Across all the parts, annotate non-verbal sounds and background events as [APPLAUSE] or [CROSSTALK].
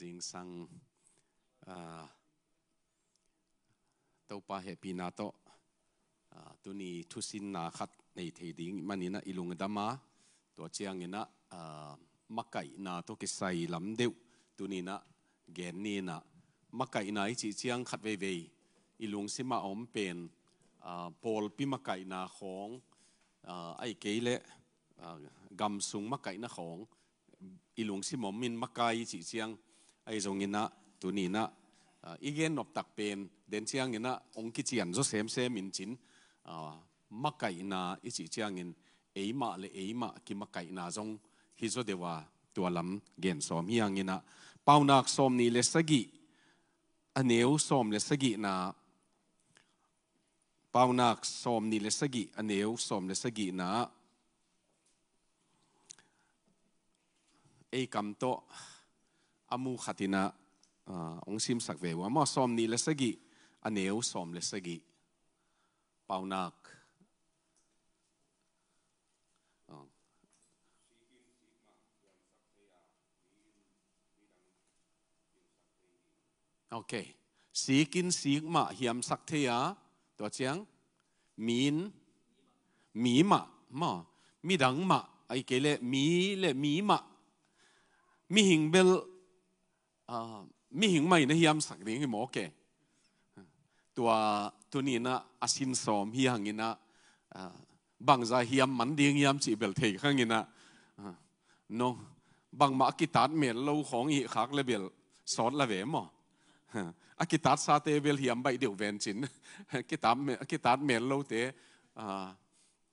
สิงสังเต้าป่าเฮปินาโตตุนีทุสินนาคัดในทีดิงมันนี่นะอิลุงดามาตัวเชียงน่ะมักไก่นาโตกิไซลัมเดวตุนี้นะเกนนี่นะมักไก่นาอิจิเชียงคัดเวเวอิลุงสิมาอมเป็นบอลพิมักไก่นาของไอเกลเล่กัมซุงมักไก่นาของอิลุงสิมอมมินมักไก่จิเชียงไอ้จงอินะตัวนี้นะอีเกนนบตักเป็นเดนเชียงอินะองคิจียนจะเซมเซมินจินมักไก่นาอิจิเชียงอินเอ๋มาเลยเอ๋มากิมักไก่นาจงฮิโซเดวาตัวลำเกนสอมเฮียงอินะเป้านักสอมนีเลสกิอันเนวสอมเลสกินะเป้านักสอมนีเลสกิอันเนวสอมเลสกินะไอ้คำโตอามูขัดินะองซิมสักเวว่ามาซอมนี่เลสกิอันเนวซอมเลสกิเปานักโอเคสีกินสีมาเหียมสักเทียตัวเชียงมีนมีมามามีดังมาไอ้เกลเลมีเลมีมามีหิงเบลมิหิงไม่นะเฮียมสักเรี้งหมอแกตัวตัวนี้นะอาชินสอมเฮียังินะบางใจเฮียมมันดียงฮยมสีเบลเทกข้างินะน้องบางมาอกิตาดเมลเลาของอีกคักเลเบลสอนละเวมออกิตาดซาเตเบลเฮียมใบเดียวเวนจินกิตาดเมกิตาดเมลเลาเต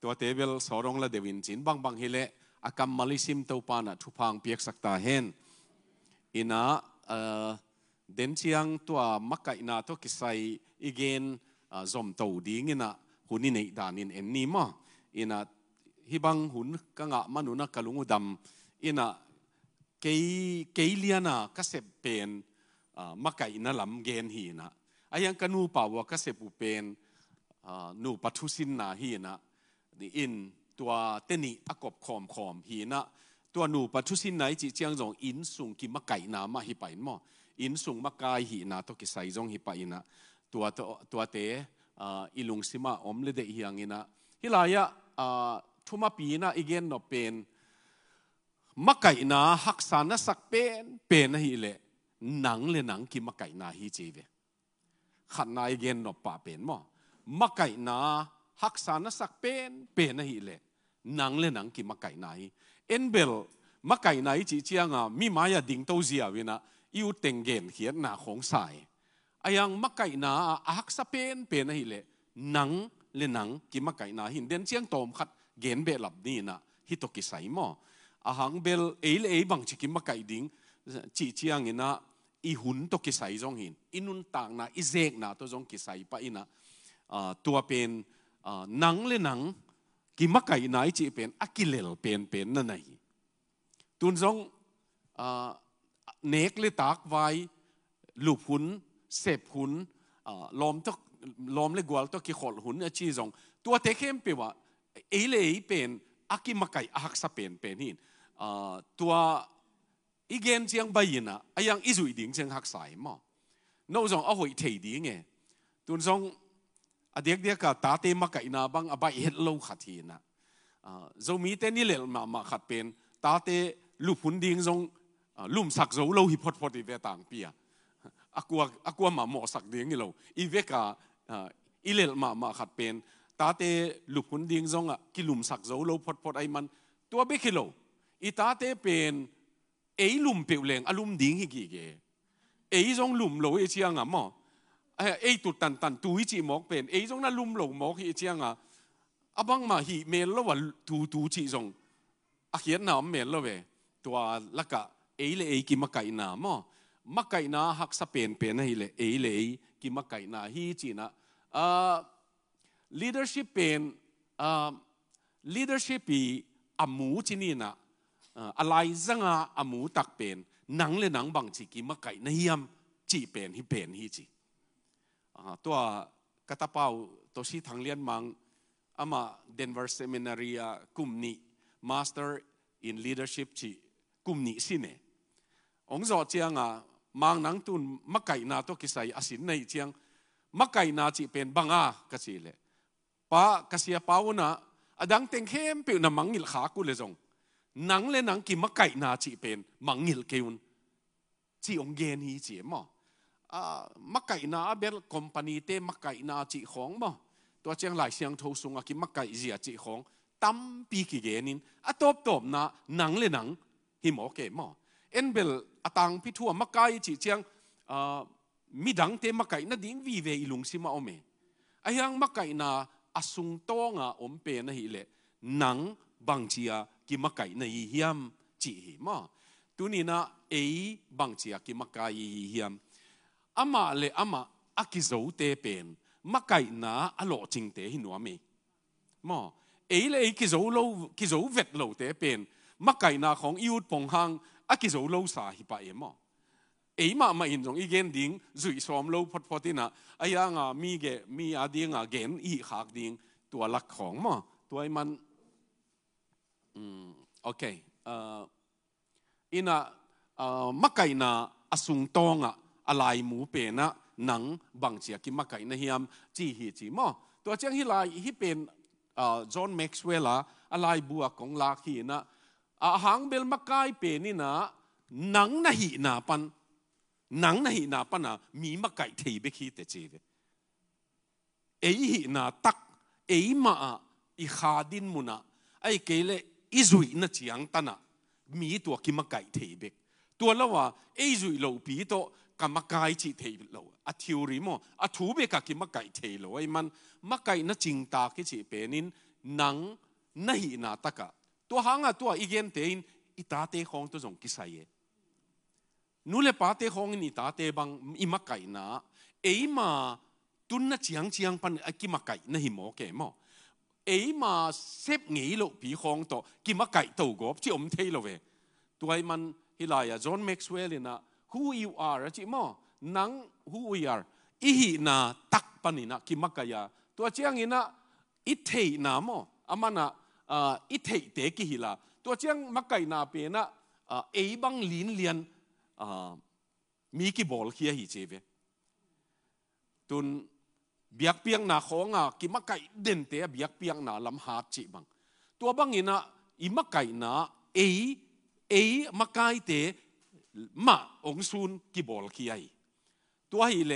ตัวเตเบลสอนละเดวินจินบางบางเฮเลอักรรมมลิซิมเตวปานะทุพังเปียกสักตาเห็นอินา uh, den chiang tua makai na to kisai again zom to ding ina huni nei danin en ni ma ina hibang hun kanga manuna kalungu ina kei keiliana kase pen uh, makai na lam gen hi na ayang kanu pa kase pu pen nu pathusin na hi na in tua teni akop khom khom hi na ตัวหนูปัจจุสินไหนจีเจียงจงอินสุงกิมกไก่นามาฮิปไปนมออินสุงมากายหินาตกิใส่จงฮิปไปนะตัวตัวเตออิลุงสิมาอมเลเดฮียงินะฮิลายะทุมาปีนะอีเกนนอเป็นมกไก่นาฮักสานะสักเป็นเป็นนะฮิเลนังเลนังกิมกไก่นาฮิจีเวขันนายเกนนอป่าเป็นมอมกไก่นาฮักสานะสักเป็นเป็นนะฮิเลนังเลนังกิมกไก่นาฮิ Enbel makai nai chi chianga mi maya ding to zia wina iu tengen hian na khong sai ayang makai na ahak sa pen pen hi le nang le nang ki makai na hin den chiang tom khat gen be lap ni na hi to ki sai mo ahang bel eil ei bang chi ki makai ding chi chiang ina i hun to ki sai jong hin inun tang na i zek na to jong ki sai pa ina tua pen nang le nang กิมักไก่ไายจีเป็นอักิเลลเป็นเป็นนั่นไงตุนซองเนกเลตากไว้ลูบหุนเสพหุนลอมตกลอมเลกวลตกิขอดหุนอชีซองตัวเทเข้มเปว่าเอเลเป็นอักิมักไก่อักสเปนเป็นหินตัวอีเกนเชียงใบยินะอยังอิจุยดิ่งเชียงหักสายมัโงน้ซองเอาหอยเทียดิ่งเงตุนซองอเดียกเดียกตาเตมักอินาบังอบายเห็ดลขัดทีนะอ o มีเตนี่เลมามาขัดเป็นตาเตลูกหุ่นดิงจงลุมสักโจเราหิพอดพดีเวต่างเปียอากัวอากัวมาหมอสักดียงนี่เราอีเวกาอีเลมามาขัดเป็นตาเตลูกหุ่นดิงจงอะกิลุมสักโจเราพอดพอดไอมันตัวเบกิโลอีตาเตเป็นเอลุมเปียวแลงอลุมดิงฮิกิเกเอจงลุมเราเอเชียงอ่ะมั้ไอ้ตุตันตันตูวิจิมอกเป็นไอ้จงนั้นลุ่มหลงมอกฮิเจียงอ่ะอับังมาฮีเมลแล้ววนตูตูจิจงอาเขียนน้ำเมลแล้วเวตัวลักกะเอ้เลยเอ้กิมาไก่น้ำอ่ะมาไก่นาหักสเปนเป็นให้เลยเอ้เลยกิมาไก่นาฮิจีนะอ่า leadership เป็นอ่า leadership อีอามูจีนี่นะอะไรสังอาอามูตักเป็นหนังเลยหนังบางจิกิมาไก่นเฮียมจีเป็นฮิเป็นฮิจี uh, tua katapau tosi thanglian mang ama Denver Seminary uh, kumni master in leadership chi kumni sine ong zo chiang a mang nang tun makai na to kisai asin nei chiang makai na chi pen banga kasile pa kasia pauna adang teng hem pe na mangil kha ku le jong nang le nang ki makai na chi pen mangil keun chi ong gen hi chi e mo มักไก่นาเบลคอมพานีเตมักไก่นาจีของบ่ตัวเชียงหลายเชียงทูสุงกิมักไก่เสียจีของตั้มปีกิเกนินอตบตบนาหนังเลยหนังหิมโอเคมอเอ็นเบลอตังพิทัวมักไก่จีเชียงมีดังเตมักไก่นาดินวีเวอิลุงซิมาอเมไอยังมักไก่นาอสุงตองาอมเปนะฮิเลหนังบางเชียกิมักไก่ในเฮียมจีหิมอตัวนี้นะเอ๋บางเชียกิมักไก่เฮียม ama le ama akizo te pen makai na alo ching te hi nuami mo e le kizo lo kizo vet lo te pen makai na khong iut pong hang akizo lo sa hi pa e mo e ma ma in jong igen ding zui som lo pot potina ayanga mi ge mi adinga gen i khak ding tua lak khong mo tuai man mm okay uh ina uh makai na asung tonga อะไรหมูเป็นะหนังบางเสียกิมมาไก่นะเฮียมจีฮีจีมอตัวเจ้าฮิไลฮิเป็นจอห์นแม็กซ์เวลล์อะไรบัวของลาคีนะอาหางเบลมาไก่เป็นนี่นะหนังนะฮีนาปันหนังนะฮีนาปันนะมีมาไก่เทเบคีเต่เจเดเอฮีนาตักเอมาอีขาดินมุนะไอเกลอิจุยนะจียงตันะมีตัวกิมมาไก่ทีเบกตัวละว่าไอจุยเหลาปีโตกำมกายจิเทโลอัทิวริโมอัฐูเบกะกิมกายเทโลไอ้มันมกายนะจิงตากิจิเป็นินนังนะหินาตะกะตัวหางะตัวอีเกนเตินอิตาเตหองตัวจงกิไซเยนูเลปาเตหองนอิตาเตบังอิมกายนาเอ้มาตุนนะจียงจียงปันอกิมกายนะหิโมเกโมเอ้มาเซบงี้ลผีหองตัวกิมกายตัวกบที่อมเทโลเวตัวไอ้มันฮิลายะจอห์นแม็กซ์เวลิ์นะ who you are eh, chi mo nang who we are ihi na tak panina ki makaya tua chiang ina ithei na mo amana ah, ithei te ki hila tua chiang makai na pe na ah, ei bang lin lian ah, mi ki bol khia hi cheve tun biak piang na khonga ki makai den te biak piang na lam ha chi bang tua bang ina i makai na ei ei makai te มาองซูนกิบอลขี้ไอตัวฮีเล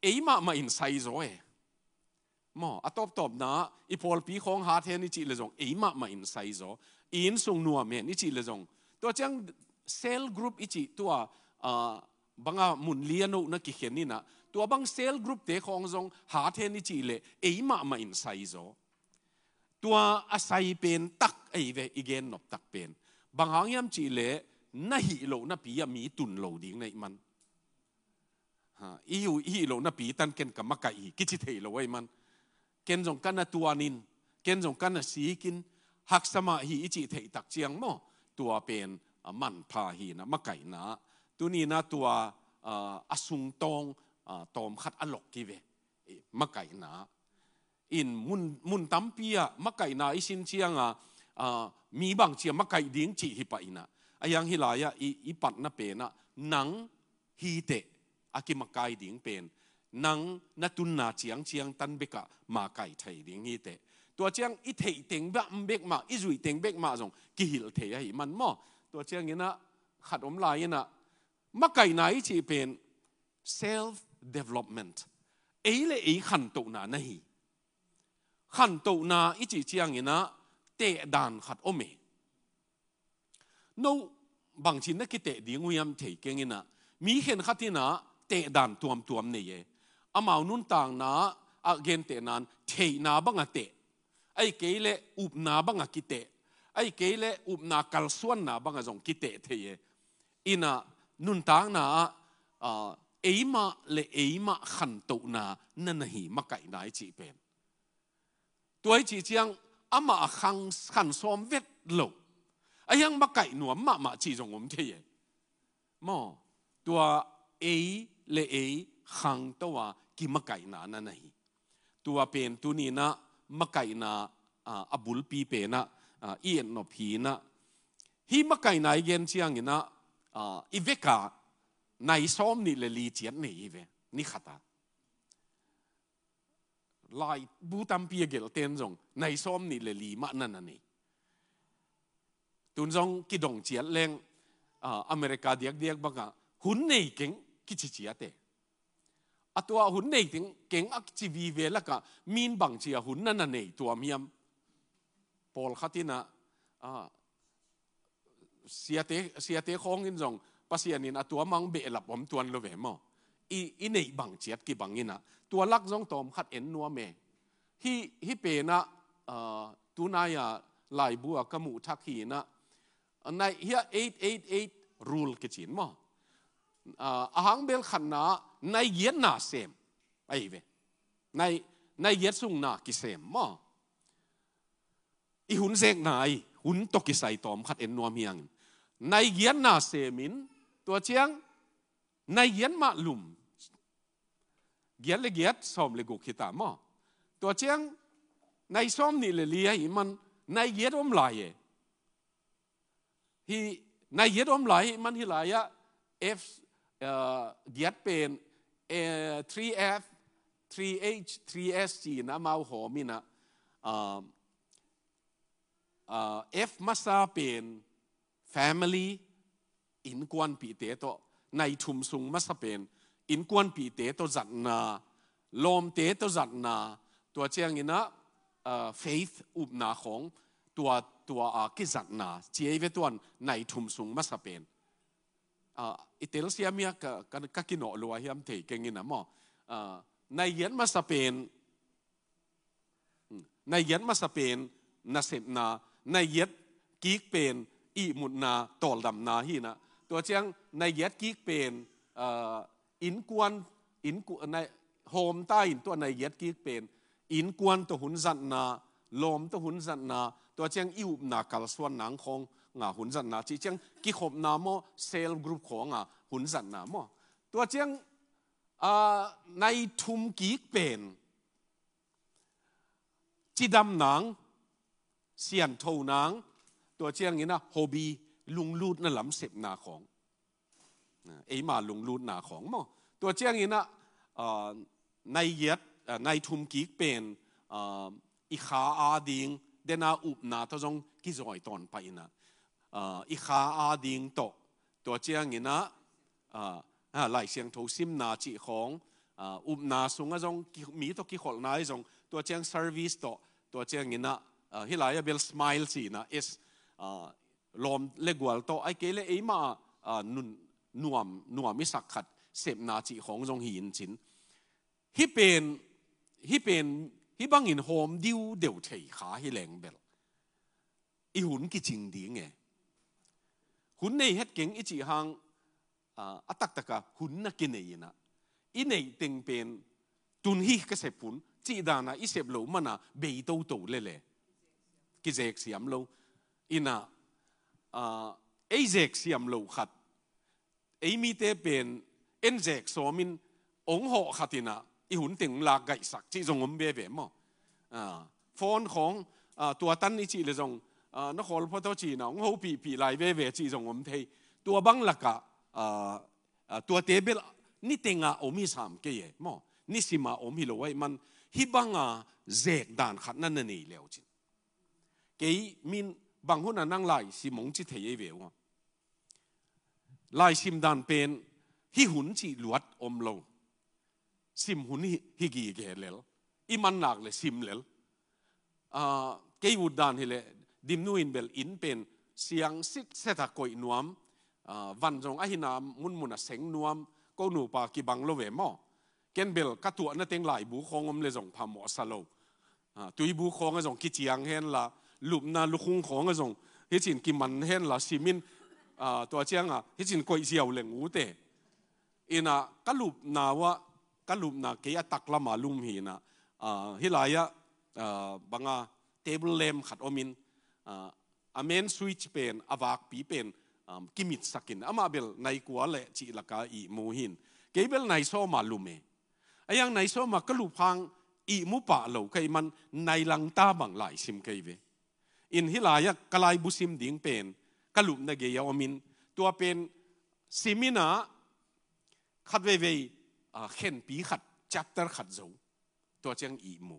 เอ้มามาอินไซโซเมออตอบตอบนะอีพอลปีของฮาเทนิจิเลจงเอ้มามาอินไซโซอินซุงนัวเมนิจิเลจงตัวจังเซลกรุ๊ปอิจิตัวบังอามุนเลียนุนักกิเขนี่นะตัวบางเซลกรุ๊ปเตของจงฮาเทนิจิเลเอ้มามาอินไซโซตัวอาศัยเป็นตักไอเวอีเกนนบตักเป็นบางหางยามจีเลน那一路โล啊米顿路顶那มันฮะอีอยู่อีโลนัปีตันเกนกับมักกะอีกิจิเทโลไว้มันเกนจงกันนตัวนินเกนจงกันนสีกินหักสมาฮีอิจิเทตักเจียงมอตัวเป็นมันพาฮีนะมักไก่นะตัวนี้นะตัวอสุงตองตอมขัดอลกกิเวมักไก่นะอินมุนมุนตัมปียมักไก่นะอิสินเชียงอ่ะมีบางเชียงมักไกดิ้งจีฮิปะอินะ yang hi lai na pe nang hi te pen nang na tun na chiang chiang tan beka ma kai thai ma i zui ma jong ki hil man mo tua ina khat om ina ma chi pen self development ấy là ấy khẩn na này khẩn na ít chỉ ina tệ đàn khát ôm mê bằng chính nó cái tệ đi nguy hiểm thể cái nghe nè mi khen khát thế nào, tệ đàn tuom tuom này à màu nun tàng nà à gen tệ nan thể nà bằng tệ ai cái lệ ụp nà bằng à kite ai cái lệ ụp nà cal suan nà bằng à dòng kite thế ina nun tàng nà à ấy mà lệ ấy mà khẩn tụ nà nên hi mắc cái này chỉ bền tuổi chị chiang ama khang khăn xóm vết lục ไไอ้ยังม哎呀，马改努马มา种我们这也，งผมเียมอตัวเเลเอขังตัวกิมไก่นานั่นไงตัวเป็นตัวนี้นะมไก่นาอับุลปีเป็นนะเอียนนพีนะฮีมไก่นาเย็นเชียงนะอีเวกาในซ้อมนี่เลลีเจียนนี่เวนี่ขัดาลายบูตัมเปียเกลเตนจงในซ้อมนี่เลลีมานั่นนี่ tuần dòng cái đồng chiến lên à America điếc điếc bằng à hun này kính cái chi chi tệ à tua hun này tiếng kính ác chi vi về là cả min bằng chi à, hun năn năn này tua miam Paul khát na à, à sia tế sia tế không in dòng pasian in à tua mang bệ lập om tuan lo về mò i i này bằng chiết cái bằng in à tua lắc dòng tom khát en nua mè hi hi pe na à tu na ya à, lai bua kamu thak hi na ในเฮีย888 rule กิจินมัองอาหังเบลขันนาในเย็นนาเซมไอ้เวในในเย็นสุงนากิเซมมั้อีหุนเซกนายหุนตกิใส่ตอม ขัดเอ็นนัวเมียงในเย็นนาเซมิน ตัวเชียงในเย็นมาลุมเย็นเลกเย็นสอมเลยกุกิตามั้งตัวเชียงในสอมนี่เลยเลียมันในเย็นอมลาย Hi na อะเอฟเ a ียดเป็นเอท F ีเอฟทรีเอชท 3F 3H 3 s ีนะมาหอมินะ F มาซาเป็น family อินกวนปีเตโตในทุมสุงมาซาเป็น อินกวนปีเตโตจัดนาลมเตโตจัดนา ตัวเจียงอินะ faith อุบนาของตัวตัวกิจันาเจียเวตัวนในทุมสูงมาสเปนอิตาลีมีกันกักินอลัวฮิมเทกงินะมอในเย็นมาสเปนในเย็นมาสเปนนาเซนนาในเย็ดกีกเปนอีมุนนาตอลดำนาฮีนะตัวเจียงในเย็ดกีกเปนอินกวนอินกวนในโฮมใต้ตัวในเย็ดกีกเปนอินกวนตัวหุนจันนาลมตัวหุนสันนาตัวเจียงอิวนากลส่วนนางองงาหุนสันนาจีเจียงกิขบนามอเซลกรุ๊ปของงาหุนสันนามอตัวเจียงในทุมกีกเป็นจีดำนางเสียนโทนาง ตัวเจียงนี้นะโฮบีลุงลูดนั่นหลำเสพนาของไอมาลุงลูดนาของมอตัวเจียงนี้นะในเย็ดในทุมกีกเป็นอิขาอาดิงเดนาอุบนาทงกิจอยตอนไปนะอิขาอาดิงตตัวเจียงนะหลายเสียงทูซิมนาจีของอุบนาสุงะจงมีตกิขอนาจงตัวเจียงเซอร์วิสตตัวเจียงนะฮิลายเบลสไมล์สีนะเอสลมเลกวลตไอเกเลไอมานุนนวมนวมิสักขัดเสพนาจีของจงหินชินฮิเป็นฮิเป็น迄帮人喊丢掉旗下迄两边，伊หุ่นกี่情典嘅，หุ่น呢一件一支行啊啊得得噶หุ่น啊見你啦，伊呢定變斷氣嘅石盤，即但啊一石路乜啊未到到咧咧，佢石是咁路，伊嗱啊 A 石是咁路核，A 咪得變 N 石上面往學核啲嗱。อีหุ่นติงลากไก่สักที่ทรงอมเบเบมอ่าฟอนของตัวตั้นนี่จีเลยทรงนกครพระเจ้าจีนองเขาปีปีลายเบเบจีทรงอมเทตัวบังลักอ่าตัวเตเบลนี่เต็งอ่ะอมิสามเกี่ยมอนี่สิมาอมฮิโลไว้มันฮิบังอ่ะเจกดานขัดนั่นนี่เลวจิเกย์มินบางคนนั่งไล่สิมงจิเทียเวี่วไล่ชิมดานเป็นฮิหุ่นจีลวดอมลงซิมหุนฮิกิเกเรลอิมันนักเลยซิมเลลเกยุดดานฮิเลดิมนูอินเบลอินเป็นเสียงสิทเซตะโกยนัวมวันจงอหินามมุนมุนาเซงนัวมก็นูปากิบังโลเวมอเกนเบลกัตัวนั่นเองหลายบุคงอมเลยจงพามอสโลตุยบุคองอจงกิจียงเฮนละลุบนาลุคุงของอจงฮิจินกิมันเฮนละซิมินตัวเจียงอ่ะฮิจินโกยเซียวเลงอูเตอีน่ะกัลุบนาวะกลุมนักเกียรตักละมาลุมเห็นนะฮิลายะบังอาเทเบิลเลมขัดอมินอเมนสวิชเป็นอวากปีเป็นกิมิตสักินอมาเบลในกัวเลจิลกาอีมูหินเกียเบลในโซมาลุมเองไอยังในโซมากลุมพังอีมุปะเหล่าใครมันในลังตาบังหลายซิมใครเวอินฮิลายะกลายบุซิมดิ่งเป็นกลุมนักเกียรอมินตัวเป็นซิมินาขัดเวเวเข็นปีขัดจับตรขัดโจตัวเจียงอีมู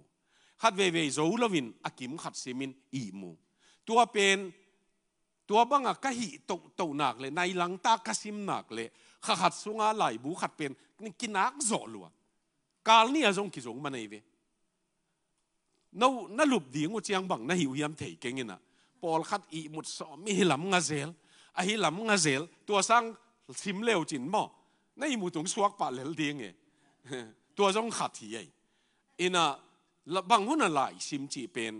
ขัดเวเวโจลวินอากิมขัดเซมินอีมู ตัวเป็นตัวบังอะกะหิตกตกหนักเลย ในหลังตากะซิมหนักเลยขขัดสุงาไหลบูขัดเป็นนี่กินักโจลัว กาลนี่อาจงกิจงมในเวนั่นนลุบดีงูเจียงบังนั่นหิวยามเถยเก่งนะปอลขัดอีมุดสอมีหลำงาเซล่อหิลำงาเซล ตัวสร้างซิมเลวจินหม้อนมูงงวกปาเลดตัวจงขัดที种ออินาบางคนอะไรซิมจีเป็น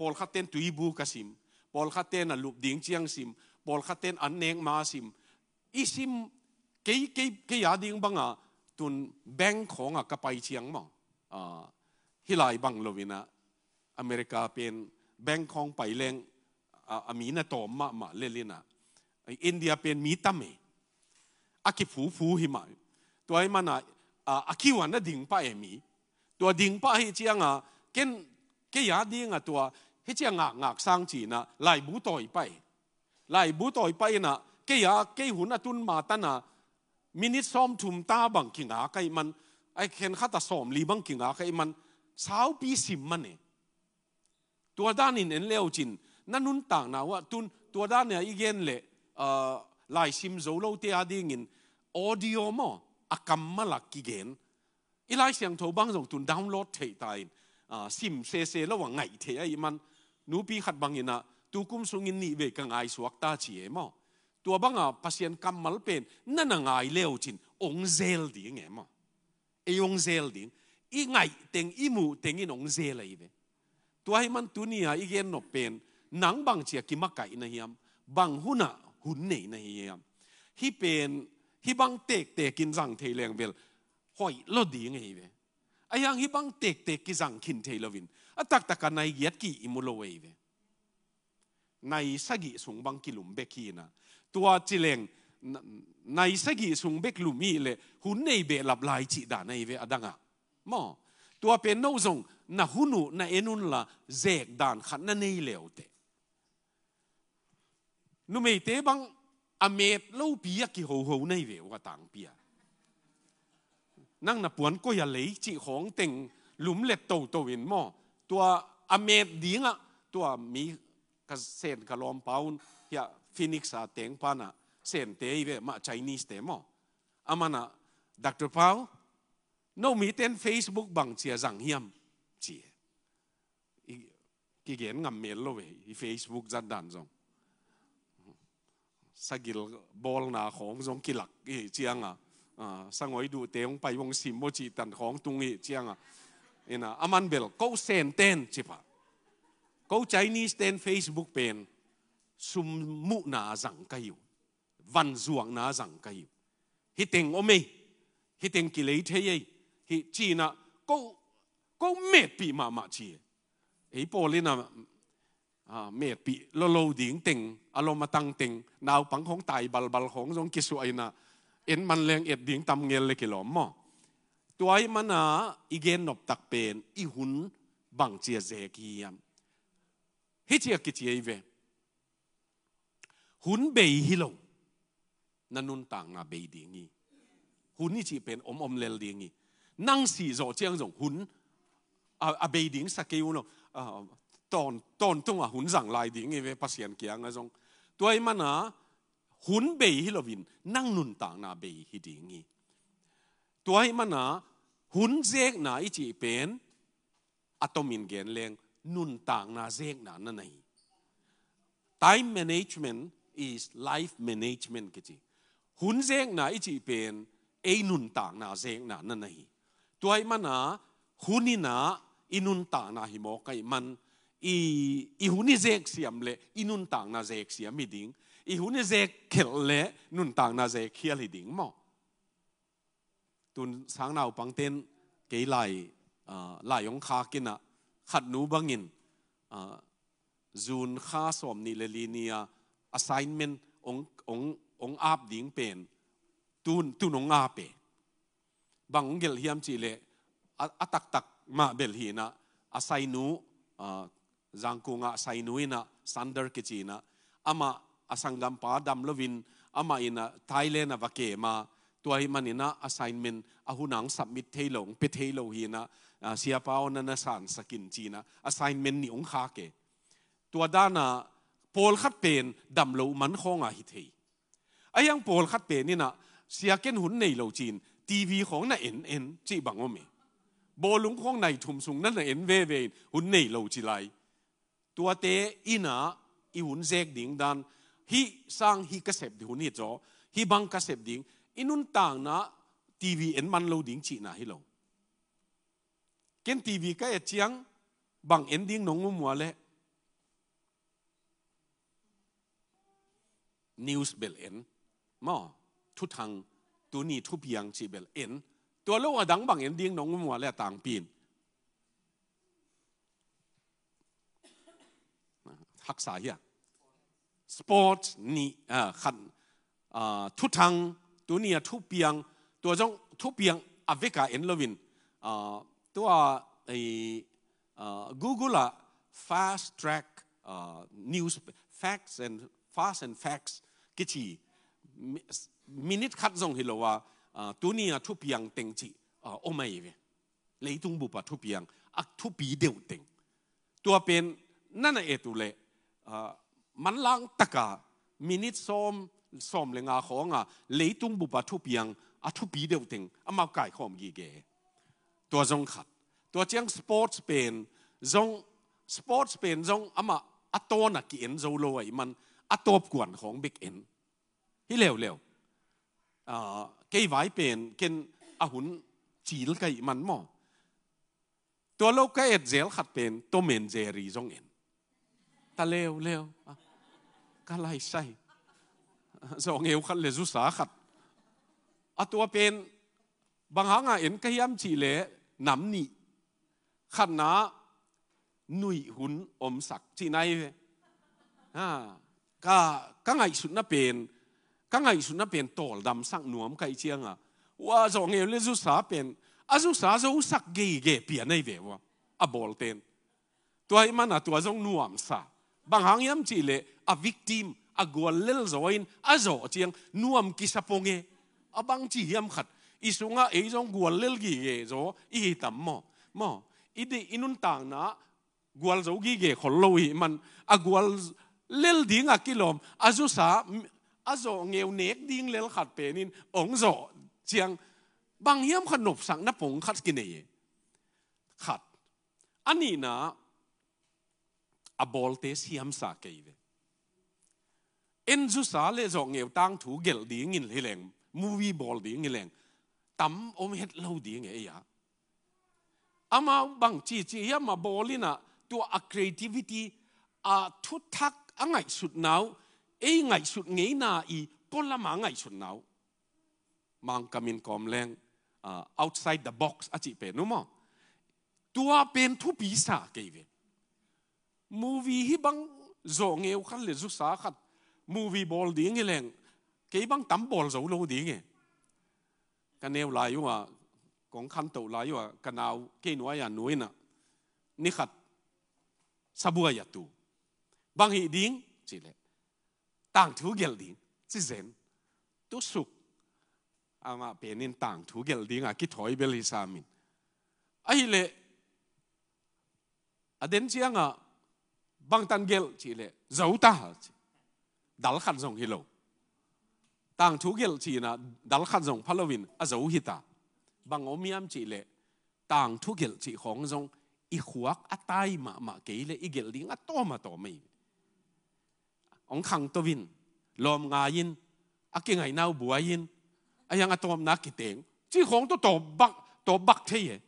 บอลขัดเต้นตุยบูกซิมบอลขัดเต้นลุบดิ้งเจียงซิมบอลขัดเต้นอันเนงมาซิมอีซิมเกยเกีเกี่ยาดิ้งบังอ่ะตุนแบงค์ของอ่ะกับไปเชียงมั่งฮิลายบังโลวินะอเมริกาเป็นแบงค์ของไปแรงอเามีนาตอมมามาเล่นๆนะอินเดียเป็นมีตั้มเออากิฟูฟูหิมาตัวไอ้มันอะอากิวันน่ะดิ่งไปเอมีตัวดิ่งไปเจียงอ่ะเกนเกียดิ่งอ่ะตัวเฮเจียงอ่ะงักสร้างจีน่ะไหลบูตรอยไปไหลบูตรอยไปน่ะเกียเกียหุ่นอ่ะตุนมาตันอ่ะมินิซ้อมทุมตาบังกิงอาไกมันไอเคนข้าตาซอมลีบังกิงอาไกมันสาวปีสิมมันเนี่ยตัวด้านนี้เน้นเลวจินนั่นนุ่นต่างนะว่าตุนตัวด้านเนี่ยอีเกนเละลายซิมโซโลเตียดิงินออเดียมออะกัมมาลักกิเกนอีลายเสียงทบังส่งตุนดาวน์โหลดเทตายอ่าซิมเซเซระหว่างไงเทียมันนูปีขัดบังยินะตุกุมสุงินนี่เวกังไอสวกตาจีเอมอตัวบังอ่ะพัศยันกัมมาลเป็นนั่นไงเลวจิน องเซลดิ่งเยมอเอองเซลดิ่งอีไงเต็งอีมูเต็งอินองเซลเลยเวตัวให้มันตุนี่อ่ะอีเกนนบเป็น นังบังเจียกิมักไก่นะฮิมบังหุน่ะหุ่นไหนในเยียมฮิเป็นฮิบังเตกเตกินสังเทเลงเบลหอยลดีไงเวไอยังฮิบังเตกเตกินสังขินเทลวินอตักตะกันในเยียดกี่อิมุโลเวเวในสกิสุงบังกิลุมเบกีนะตัวจิเลงในสกิสุงเบกลุมีเลหุ่นในเบลับลายจิดาในเวอดังอ่ะมอตัวเป็นโนซงนะหุนุนะเอนุนละเจกดานขันนั่นนี่เลวเต nu mei te bang a met lo pia ki ho ho nei ve wa tang pia nang na puan ko ya lei chi hong teng lum lep to to in mo tua a met dinga tua mi ka sen ka lom paun ya phoenix a teng pana sen te ve ma chinese te mo amana dr pau, no mi ten facebook bằng chia rằng hiam chia ki gen ngam mel lo ve facebook zan dan zong สกิลบอลนาของสงกิลักเจียงอ่ะสงอยดูเตงไปวงสิมโมจิตันของตุงเจียงอ่ะเอ็นะอแมนเบลก็เซนเตนชิปะก็ใชนีสเตนเฟซบุ๊กเป็นสุมมุนาสังกายุวันสวงนาสังกายุฮิตเองโอเมฮิตเองกิเลสเทยฮิจีน่ะก็ก็ไม่ปีมามาจีไอ้พอลินะเมียปีโลโลดิ่งติงอารมณ์ตั้งติงนาวปังของไตบาลบาลของทงกิสุไอนะเอ็นมันเลงเอ็ดดิ่งตำเงลเลยกิลอมมอตัวไอ้มันอ่ะอีเกนนบตักเป็นอีหุนบังเจียเจกี้ยมฮิตเจียกิจเจียเวหุนเบย์ฮิลงนันนุนต่างนาเบย์ดีงีหุนนี่จีเป็นอมอมเลลดีงีนั่งสีโจเจียงจงหุนอ่าเบย์ดีงสักกี่วันอ่าตอนตอนตัวหุ่นสังไลดิ้งเอเวพัศยันเกียงไงซงตัวไอ้มันนะหุ่นเบย์ฮิลวินนั่งนุ่นต่างนาเบย์ฮิดิ้งีงตัวไอ้มันนะหุ่นเจกนาอิจิเป็นอะตอมินเกนเลง นุ่นต่างนาเจกนานั่นไง time management is life management กิจหุ่นเจกนาอิจิเป็นเอนุ่นต่างนาเจกนานั่นไงตัวไอ้มันนะหุ่นนี้นาอินุนต่างนาฮิโมกัยมันอีอีหุนิเจกเสียมเละอีนุนต่างนาเจกเสียมีดิงอีหุนิเจกเขลเละนุนต่างนาเจกเขียลีดิงมั่วตุนสังนาวปังเต็นเกลัยลายองคากินอ่ะขัดนูบังอินจูนข้าสมนิเลลีเนีย assignment องององอาบดิงเป็นตุนตุนองอาเปบังเกลเฮียมจีเละอตักตักมาเบลฮีนะอาศไซนู zangkunga sainuina standard kichina ama asangam pa dam lovin ama ina thailand avake ma tuai manina assignment ahunang submit thailong pe thailo hina sia pao na ah, na san sakin china assignment ni ong kha ke tua dana pol khat pen dam lo man khonga hi thei ayang pol khat pe ni na sia ken hun nei lo chin tv khong na en en chi bangome bolung khong nai thum sung na na en ve ve hun nei lo chi lai ตัวเตอินะอีหุ่นเจกดิ่งดันฮีสร้างฮีกระเสบดิหุ่นนี่จ้อฮีบังกษตรดิ่งอินุนต่างนะทีวีเอ็นมันเราดิ่งจีน่ะฮิลงเกนทีวีก็เอจียงบังเอ็นดิ่งนงมัวเล่นิวส์เบลเอ็นมอทุทังตัวนี้ทุเพียงจีเบลเอ็นตัวโลกดังบังเอ็นดิ่งนงมัวเล่ต่างปีนภาษาเฮียสปอร์ตนี่อ่าขันอ่าทุทังตัวเนียทุเปียงตัวจงทุเปียงอเวกาเอ็นเลวินอ่าตัวไออ่ากูเกิลอะ fast track อ่า n e w ์แ a c t ์ and fast and แฟกซ์กิจีมินิทขัดจงฮิโลว่าตัวเนียทุเปียงเต็งจีโอไม่เว้เลยตุงบุปผาทุเปียงอักทุปีเดียวเต็งตัวเป็นนั่นเอตุเลยมันลังตะกะมินิซอมซอมเลงอาของอ่ะเลยตุงบุปทุบยังอัทุบีเดียวตึงอามาไก่ขอมกีเกตัวจงขัดตัวเจียงสปอร์ตสเปนจงสปอร์ตสเปนจงอามาอัตโตนักเอ็นโซโลยอมันอัตโตบกวนของบิ๊กเอ็นฮิเลวเลวเกยวไว้เป็นเกินอาหุนจีลไกมันมอตัวโลกก็เอ็ดเจลขัดเป็นตัวเมนเจรีจงเอ็นตาเลวเลวก็ไรใช่สองเงวขันเลยสุสาขัดอตัวเป็นบางครั้งเห็นกระยำฉีเลหนำหนี่ขัดนาหนุ่ยหุนอมศักที่ไหนฮาก็กังไงสุดนะเป็นกังไงสุดนะเป็นตอลดำสังหนวมไก่เชียงอ่ะว่าสองเงวเลยสุสาเป็นอาสุสาจะอุสักเกยเกยเปียในเววะอ่ะบอลเต็นตัวไอ้มันอ่ะตัวจงหนวมสาบางหางยำจีเละอวิก t i มอากวนเลลโซอินอาโซเจียงนุ่มกิสปงเงอบางจียำขัดอีสุงะเอจงกวนเลลกีเกโซอีตัมมอมออีดีอินุนต่างนะกวนโซกีเกขลโลวีมันอากวนเลลดิ่งอกิลมอาจุสาอาโซเงวเนกดิ่งเลลขัดเปนินองโซเจียงบางเยี่ยขนบสังนับผงขัดกินเอขัดอันนี้นะอโบลเตสฮิมสาเกเอินจุสาเลจงียวตั้งถูเกลดีงินเฮเลงมูวีบอลดีงินเลงตั้มอมเฮ็ดเล่าดีงเอยาอามาบังจีจีเฮียมาบอลินะตัวอครีทิวิตี้อาทุทักอไงสุดนาวเอไงสุดเงี้ยนาอีปนละมาไงสุดนาวมังกามินกอมแรง outside the box อจิเป็นนู่มตัวเป็นทุบีสาเกยเว movie hi bang zo ngeu khan le zu sa khat movie bol ding nge leng ke bang tam bol zo lo ding nge kan neu lai yu ma kong khan to lai yu a kanau ke noi ya noi na ni khat sabua ya tu bang hi ding chỉ lệ tang thu gel ding chỉ zen tu suk à mà bên nên tàng thú gel ding à cái thói bê li sa mình ai lệ à đến chiang à băng tan gel chỉ lệ dấu ta đal khăn rồng hi lâu tang chú gel chỉ là đal khăn rồng phát lovin a à giấu hi ta băng ôm yam chỉ lệ tang chú gel chỉ khóng rồng i khuak a tai mà mà kế lệ i gel ding a to mà to mày ông khăng to vin lom ngà yin a kia ngày nào bùa yin a yang a tom na kỳ tiếng chỉ khóng to to bạc to bạc thế ye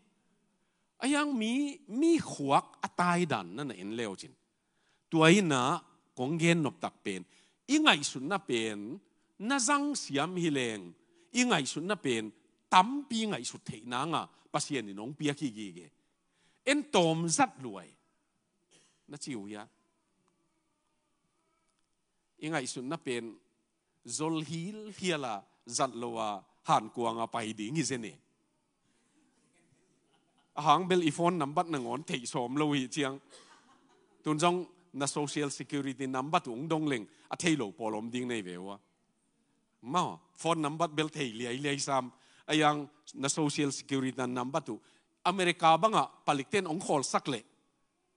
a mi mi khuak a tai dan na na leo chín ตัวอินะของเงินนบตักเป็นอีไงสุนนะเป็นนั่งสังสยามฮิเลงอีไงสุนนะเป็นตั้มปีไงสุดเทนางอ่ะภาษาเนี่ยน้องเปียกี้กี้เกเอ็นตอมซัดรวยนั่นจิวยะอีไงสุนนะเป็น zol hil hiala zat lowa han kuanga pai ding hi zene hang bel i phone number na ngon thei som lo hi chiang tun jong na social security number tu ung dong leng a thailo polom ding nei vewa ma phone number bel thei liai liai sam ayang na social security na number tu america banga palikten ong khol sakle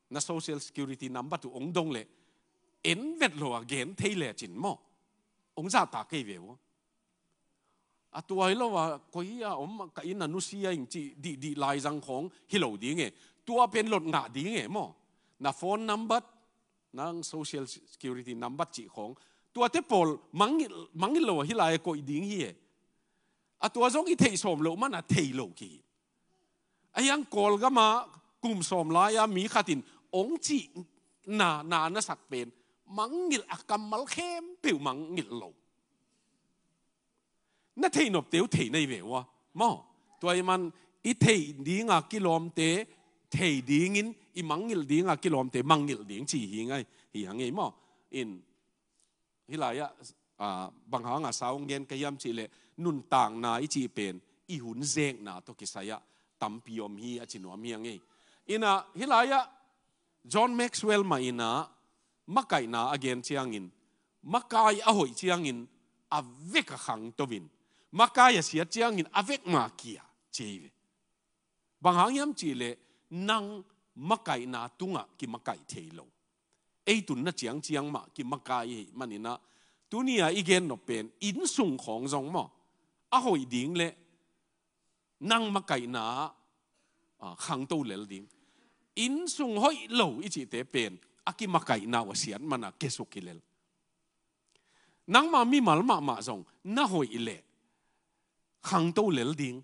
na social security number tu ong dong le en vet lo again thei le chin mo ong za ta ke vewa à tuổi lo à coi à om cái in anh nusia anh chị đi đi lại rằng khong hello đi nghe tua bên lột ngã đi nghe mò na phone number นัง social security number จีของตัวเทปอลมังมังโลฮิลายก็ดิงเฮียอะตัวจงอีเทยสมโลมันอะเทยโลกีไอยังกอลก็มากลุ่มสมลายามีขัดินองจีนานานสักเป็นมังงิลอะกัมมมลเข้มปิวมังงิลโลนัทเทยนบเตียวเทยในเววะมอตัวมันอีเทยดิงอะกิลอมเต thầy điên in i mangil điên à kilom te mangil điên chi hi ngay hi hang ấy mà in hi lại à bang hang à sao ngen cái yam chỉ lệ nun tang na i chỉ pen i hun zeng na to kisaya tam piom hi a chinom hi hang ấy ina à, hi lại John Maxwell mà ina makai na again chiang in makai a hoi chiang in a vek a hang to win makai a sia chiang in a vek ma kia chive bang hang yam chi le nang makai na tunga ki makai thelo ei tun na chiang chiang ma ki makai manina tunia igen no pen in sung khong jong ma a hoi ding le nang makai na à khang tô lệ ding in sung hoi lo i chỉ tế pen a ki makai na wa sian mana kesu ki lel nang ma mi mal ma ma jong na hoi ile khang tô lệ ding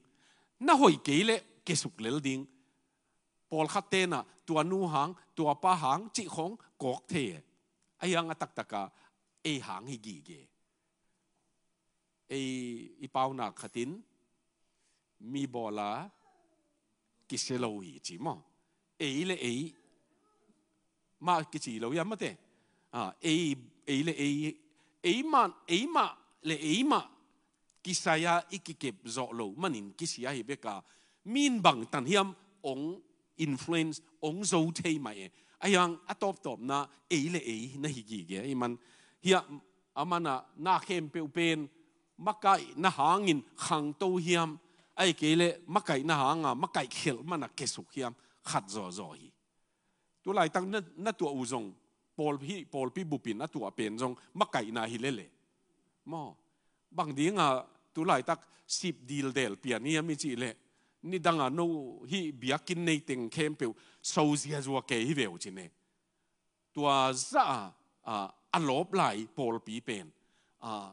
na hoi ke le kesuk lel ding Paul khát tên à tua nu hang, tua pa hang, chỉ không cọc thế ai ăn tắc tắc à ai hang hi gì ghê ai i bao na khát tin mi kí là lâu hi chỉ mà ai le ai mà kí gì lâu yếm mà thế à ai ai là ai ai mà ai mà le ai mà kí kisaya ikikep zolo kí kisaya hi cả, min bang tan hiam ong influence ong zo te mai ayang atop top na e le e na hi gi ge iman hia amana na khem pe upen makai na hangin khang to hiam ai ke le makai na hanga makai khel mana kesuk hiam khat zo zo hi tu lai tang na na tu u zong pol hi pol pi bupin na tu apen zong makai na hi le le mo bang dinga tu lai tak sip deal del pian hi mi chi le นี่ดังอ่ะนู้ฮีเบียกินในติงเข้มเปียวโซเซียจัวเกฮิเวลจีเน่ตัวจ้าอ่าอัลลบไหลโปลปีเป็นอ่า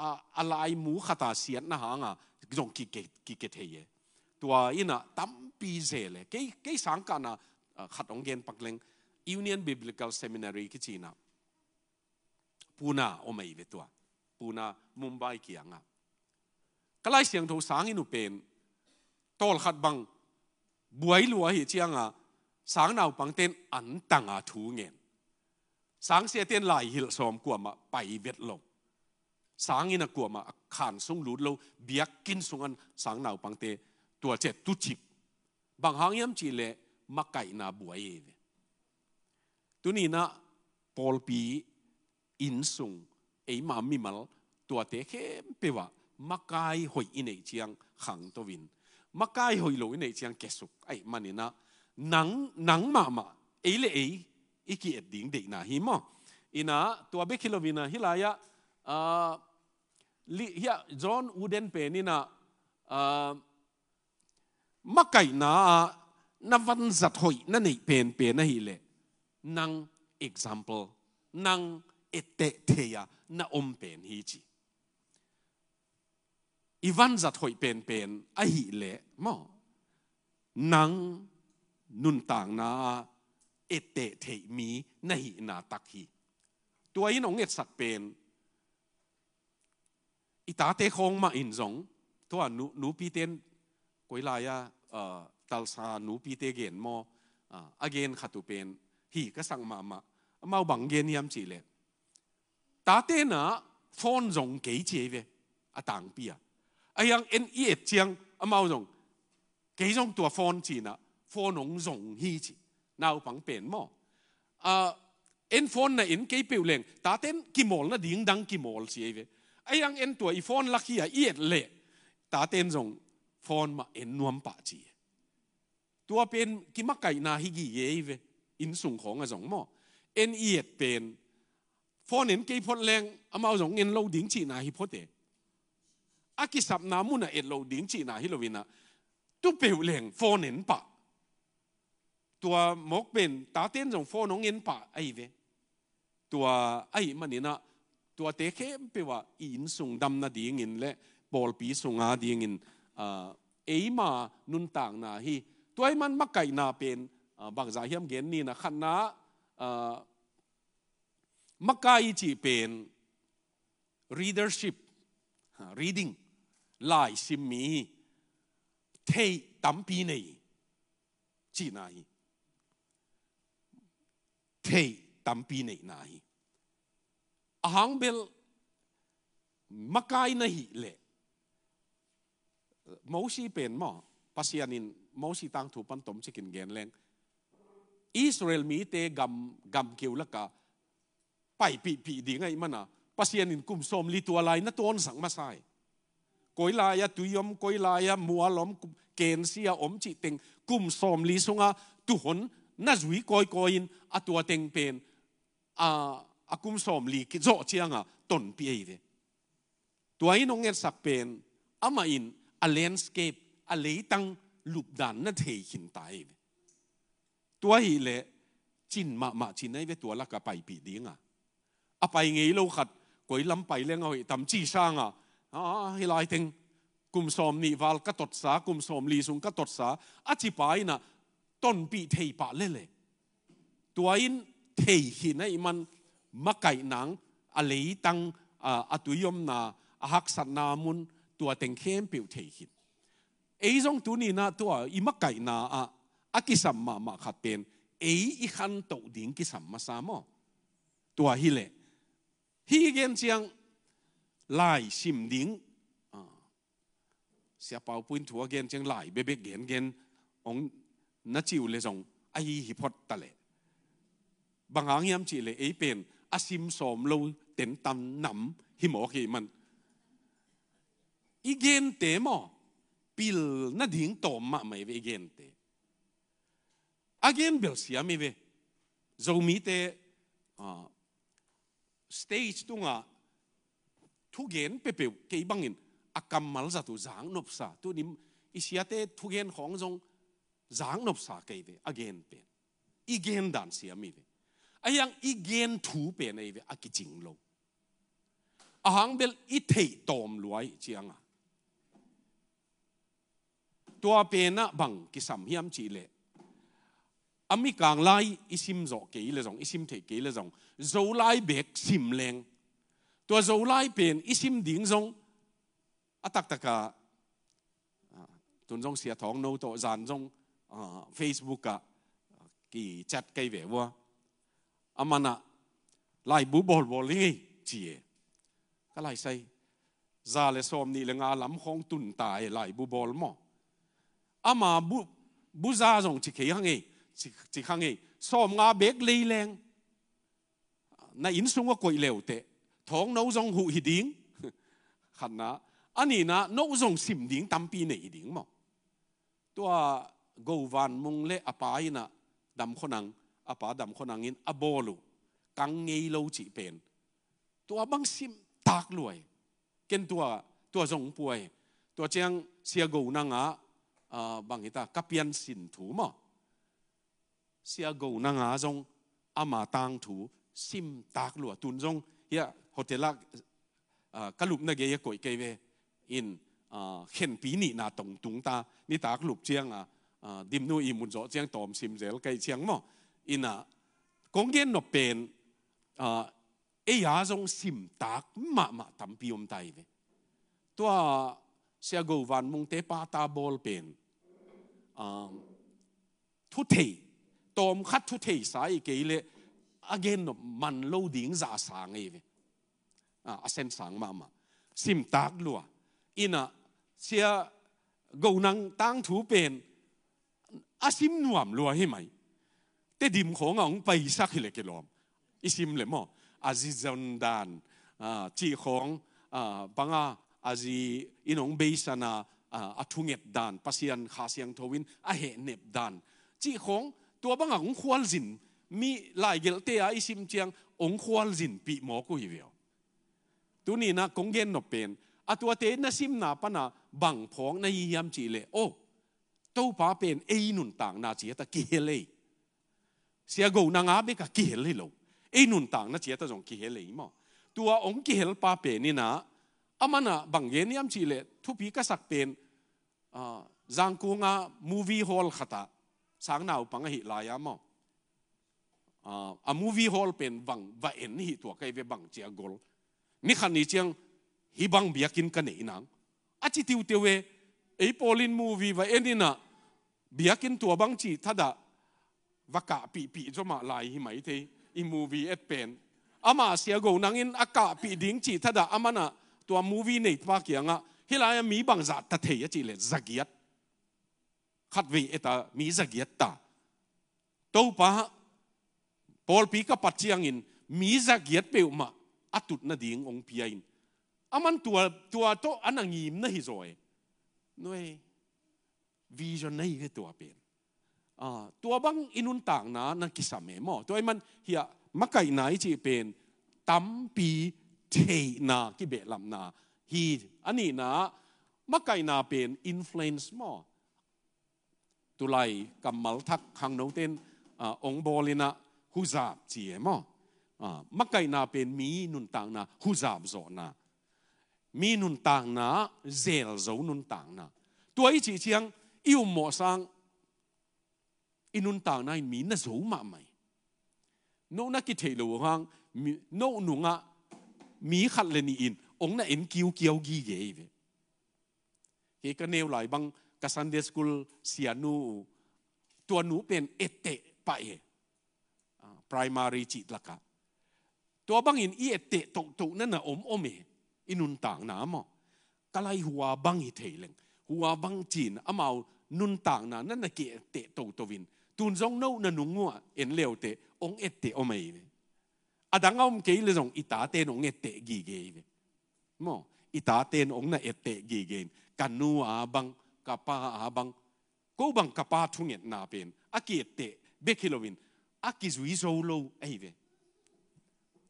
อ่าอะไรหมูขตาเสียนนะฮะงะจงกิเกกิเกเทเยตัวอินะตั้มปีเจเลยเกเกสังกันะขัดองเกนปักเลง Union Biblical Seminary กิจีนะปูนาโอไม่เวตัวปูนามุมไบเกียงอ่ะก็ไล่เสียงโทสังอินุเป็นตอลขัดบังบวยลัวหิเจียงอ่ะสางเนาปังเต้นอันตังอาถูเงินสางเสียเต้นไหลหิลสอมกว่ามาไปเวดลงสางอินกัวมาขานสงหลุดเราเบียกกินสงันสางเนาปังเตตัวเจ็ดตุจิบบางหางยำจีเละมาไก่นาบวยเวตุนี่นะปอลปีอินสุงไอมามิมัลตัวเตเข้มเปวะมาไก่หอยอินเอเจียงขังตัววิน makai hoi lo nei chiang kesuk ai manina nang nang mama ele ei iki et ding de na hi mo ina tua be khilovina hilaya a li ya john wooden penina a ờ, makai na na van zat hoi na nei pen pen na hi le nang example nang ette theya à, na om pen hi chi อีวันจัดหอยเป็นเป็นไอหิเละมอนังนุนต่างนาเอเตเทมีนหินาตักฮีตัวอินองเอ็ดสักเป็นอีตาเตคงมาอินจงตัวนูนูปีเตนกุยลายาเอ่อตัลซานูปีเตเกนมออ่าอเกนขัตุเป็นฮีก็สั่งมามาเมาบังเกนยามจีเละตาเตนะฟอนจงเกยเจเวอะต่างปีอะ ai yang en i chiang amao rong cái rong tua phone chỉ na phone nong rong hi chỉ nào bằng bền mò à ah, en phone na en cái biểu leng ta tên kim mol na điên đăng kim mol si vậy ai yang en tua i phone lắc hi i lệ ta tên rong phone mà en nuam pa chỉ tua pen kim mắc cái na hi gì vậy vậy in sung khong à rong mò en i pen phone en cái phone lệnh amao rong en lâu điên chỉ na hi phốt đấy อากิสับนามุนาเอ็ดเราดิ้งจีนาฮิโลวินะตุเปียวเหลงโฟนเห็นปะตัวมกเป็นตาเต้นจงโฟน้องเงินปะไอ้เวตัวไอ้มันนี่นะตัวเตะเข้มไปว่าอินสุงดำนาดีเงินและบอลปีสุงอาดีเงินเอ้มานุนต่างนาฮีตัวไอ้มันมักไก่นาเป็นบางสาเฮียมเกนนี่นะขันนะมักไก่จีเป็น readership reading lai sim mi te tam pi nei chi nai te tam pi nei nai ahang bel makai nahi le mo si pen mo pasianin mo si tang thu pan tom chikin gen leng Israel mi te gam gam kiu laka pai pi pi di ngai mana ปเสียนินกุมโสมลีตัวไรนะตัวนสังมาใส่กอยลายะตุยอมกอยลายะมัวล้อมเกณฑ์เสียอมจิตเตงกุมโสมลีสงะตุหนนะจุยกอยกอยินอะตัวเต็งเป็นอ่าอกุมโสมลีกิจจอเชียงะตนเปียเดตัวอินองเงสักเป็นอามาอินอเลนสเกปอเลตังลุบดันนัะเฮกินตายตัวอีเลจินมามาจินไอเวตัวลักกะไปปีดีงอะอะไปไงเลาขัด鬼諗弊咧，我去抌支生啊！啊，希拉丁กุมสอมนี่วาลกัตดสากุมสอมลีสุงกัตดสาอาจิปายนะต้นปีเทปะเล่เลยตัวอินเทหินะอิมันมะไก่หนังอะลีตังอะตุยมนาอะฮักสันนามุนตัวเต็งเข้มปิวเทหินไอ้ซงตัวนี้นะตัวอิมะไก่นาอะอะกิสัมมามาขัดเตนไอ้อีขันตกดิ่งกิสัมมาสามอตัวฮิเล่ hy gen chiang lại sim điện à sia pau pun thua gen chiang lại be be gen gen ông na chịu le zong a hi hi phot ta le bang hang yam chi le ấy pen a sim som lo ten tam nam hi mo ki man i gen te mo pil na ding to ma mai ve gen te again bel sia mày về zo mi te à ờ, stage tunga thugen pepe ke bangin akamal za tu zang nop sa tu nim isiate thugen khong jong zang nop sa ke de again pen igen dan sia mi de ayang igen thu pen ai de akiching lo ahang bel i thei tom luai chianga tua pena bang kisam hiam chi le ami càng lai isim zo ke le zong isim the ke le zong zo lai bek sim leng tua zo lai pen isim ding zong atak taka tun zong sia thong no to zan zong facebook ka ki chat kai ve wa amana lai bu bol bol li chi ka lai sai za le som ni le nga lam khong tun tai e lai bu bol mo ama bu bu za zong chi ke hang ei chỉ khang hi so nga bek li leng na in sung ko koi leu te thong no jong hu hi ding khan na ani na nấu rong xìm ding tam pi này ding mo tua go van mung le apai à na dam khonang apa à dam năng in abolu à kang ngei lâu chỉ bền, tua băng xìm tak luôn, ken tua tua rong puai tua chiang sia go na nga bang ita kapian sin thu mo sia go na nga zong ama tang thu sim tak lua tun zong ya hotela uh, kalup na ge ya koi ke ve in uh, khen pi ni na tong tung ta ni tak lup chiang a uh, dim nu i mun zo chiang tom sim zel kai chiang mo ina kong gen no pen e ya zong sim tak ma ma tam pi om tai ve to sia go van mung te pa ta bol pen um thu thei ตอมคัดทุเทสายเกลี่ยอเกนมันโลดิงจาสางเองอ่าเซนสางมามาซิมตากลัวอินะเสียกูนังตั้งถูเป็นอาสิมนวมลัวให้ไหมเต่ดิมของอ๋องไปสักเลกิลอมอีสิมเลยมออาจิจันดันจีของบังอาอาจิอินองเบสนาอาทุงเอ็ดดันปัสยันข้าศสียงทวินอาเห็นเน็ดดานจีของตัวบังองควลจินมีหลายเกลเตียอิซิมเจียงองควลจินปีหมอกุฮิเวียวตัวนี้นะคงเย็นนบเป็นอตัวเตนซิมนาปนะบังพองในยยามจีเลโอตัวป้าเป็นเอนุนต่างนาจีตะกีเฮเลยเสียกูนางอาเบกกิเฮเลยลงเอนุนต่างนาจีตะจงกิเฮเลยมั้งตัวองกิเฮลป้าเป็นนี่นะอามันนะบังเย็นยามจีเลทุพีก็สักเป็นจางกูงามูวีฮอลขตา sáng nào bằng hi lại à mò à movie hall bên bằng và en hi tua cái về bằng chia gol ni khan ni chiang hi bằng bia kin cái này nang à chỉ tiêu tiêu về ấy movie và en na bia kin tua bằng chỉ thà đã và cả pì bị cho mà lại hi mấy thế in movie et pen ama sia go nangin aka bị ding chỉ thà đã amana tua movie này ba kianga hi lại mi bằng giặt ta thấy chỉ là zagiat ขัดวิเอตามีสเกียตตาตัวปะพอลพีก็ปัจจียงอิน มีสเกียตเปียวมาอัตุนัดิ่งองพียินอามันตัวตัวโตอันนั้นยิมนะฮิโซเนุ้ยวิจนนี่ก็ตัวเป็นอ่าตัวบังอินุนต่างนะนักกิสามเอมอตัวไอ้มันเฮียมักไก่ไหนจีเป็นตั้มปีเทนากิเบลมนาฮีอันนี้นะมักไก่นาเป็นอินฟลูเอนซ์มอตุไลกัมมัลทักขังโนเตนองโบลินะฮูซาบเจียมอมักไกนาเป็นมีนุนต่างนาฮูซาบโซนา มีนุนต่างนาเซลโซนุนต่างนาตัวอีจีเชียงอิวหมอสังอินุนต่างนายมีนาะโซมาไหมโนนักกิเทลูฮังโนหนุงะมีขัดเลนีอินองน่ะเอ็นกิวเกียวกีเย่เวเฮกันเนวหลายบาง ka Sunday school sianu tuanu pen ete pae ah, primary chi laka tua bang in i ete tok tok na na om om e inun tang na mo kalai hua bang hi theleng hua bang chin amau nun tang na na na ki ete tok tovin tun zong no na nu ngua en leo te ong ete omei ne adang om ke le zong ita te no ete gi ge mo ita te ong na ete gi ge kanua bang กับป้าอาบังกูบังกับป้าทุ่งเงินนาเป็นอากิเตเบคิโลวินอากิสุยโซโลเอีเว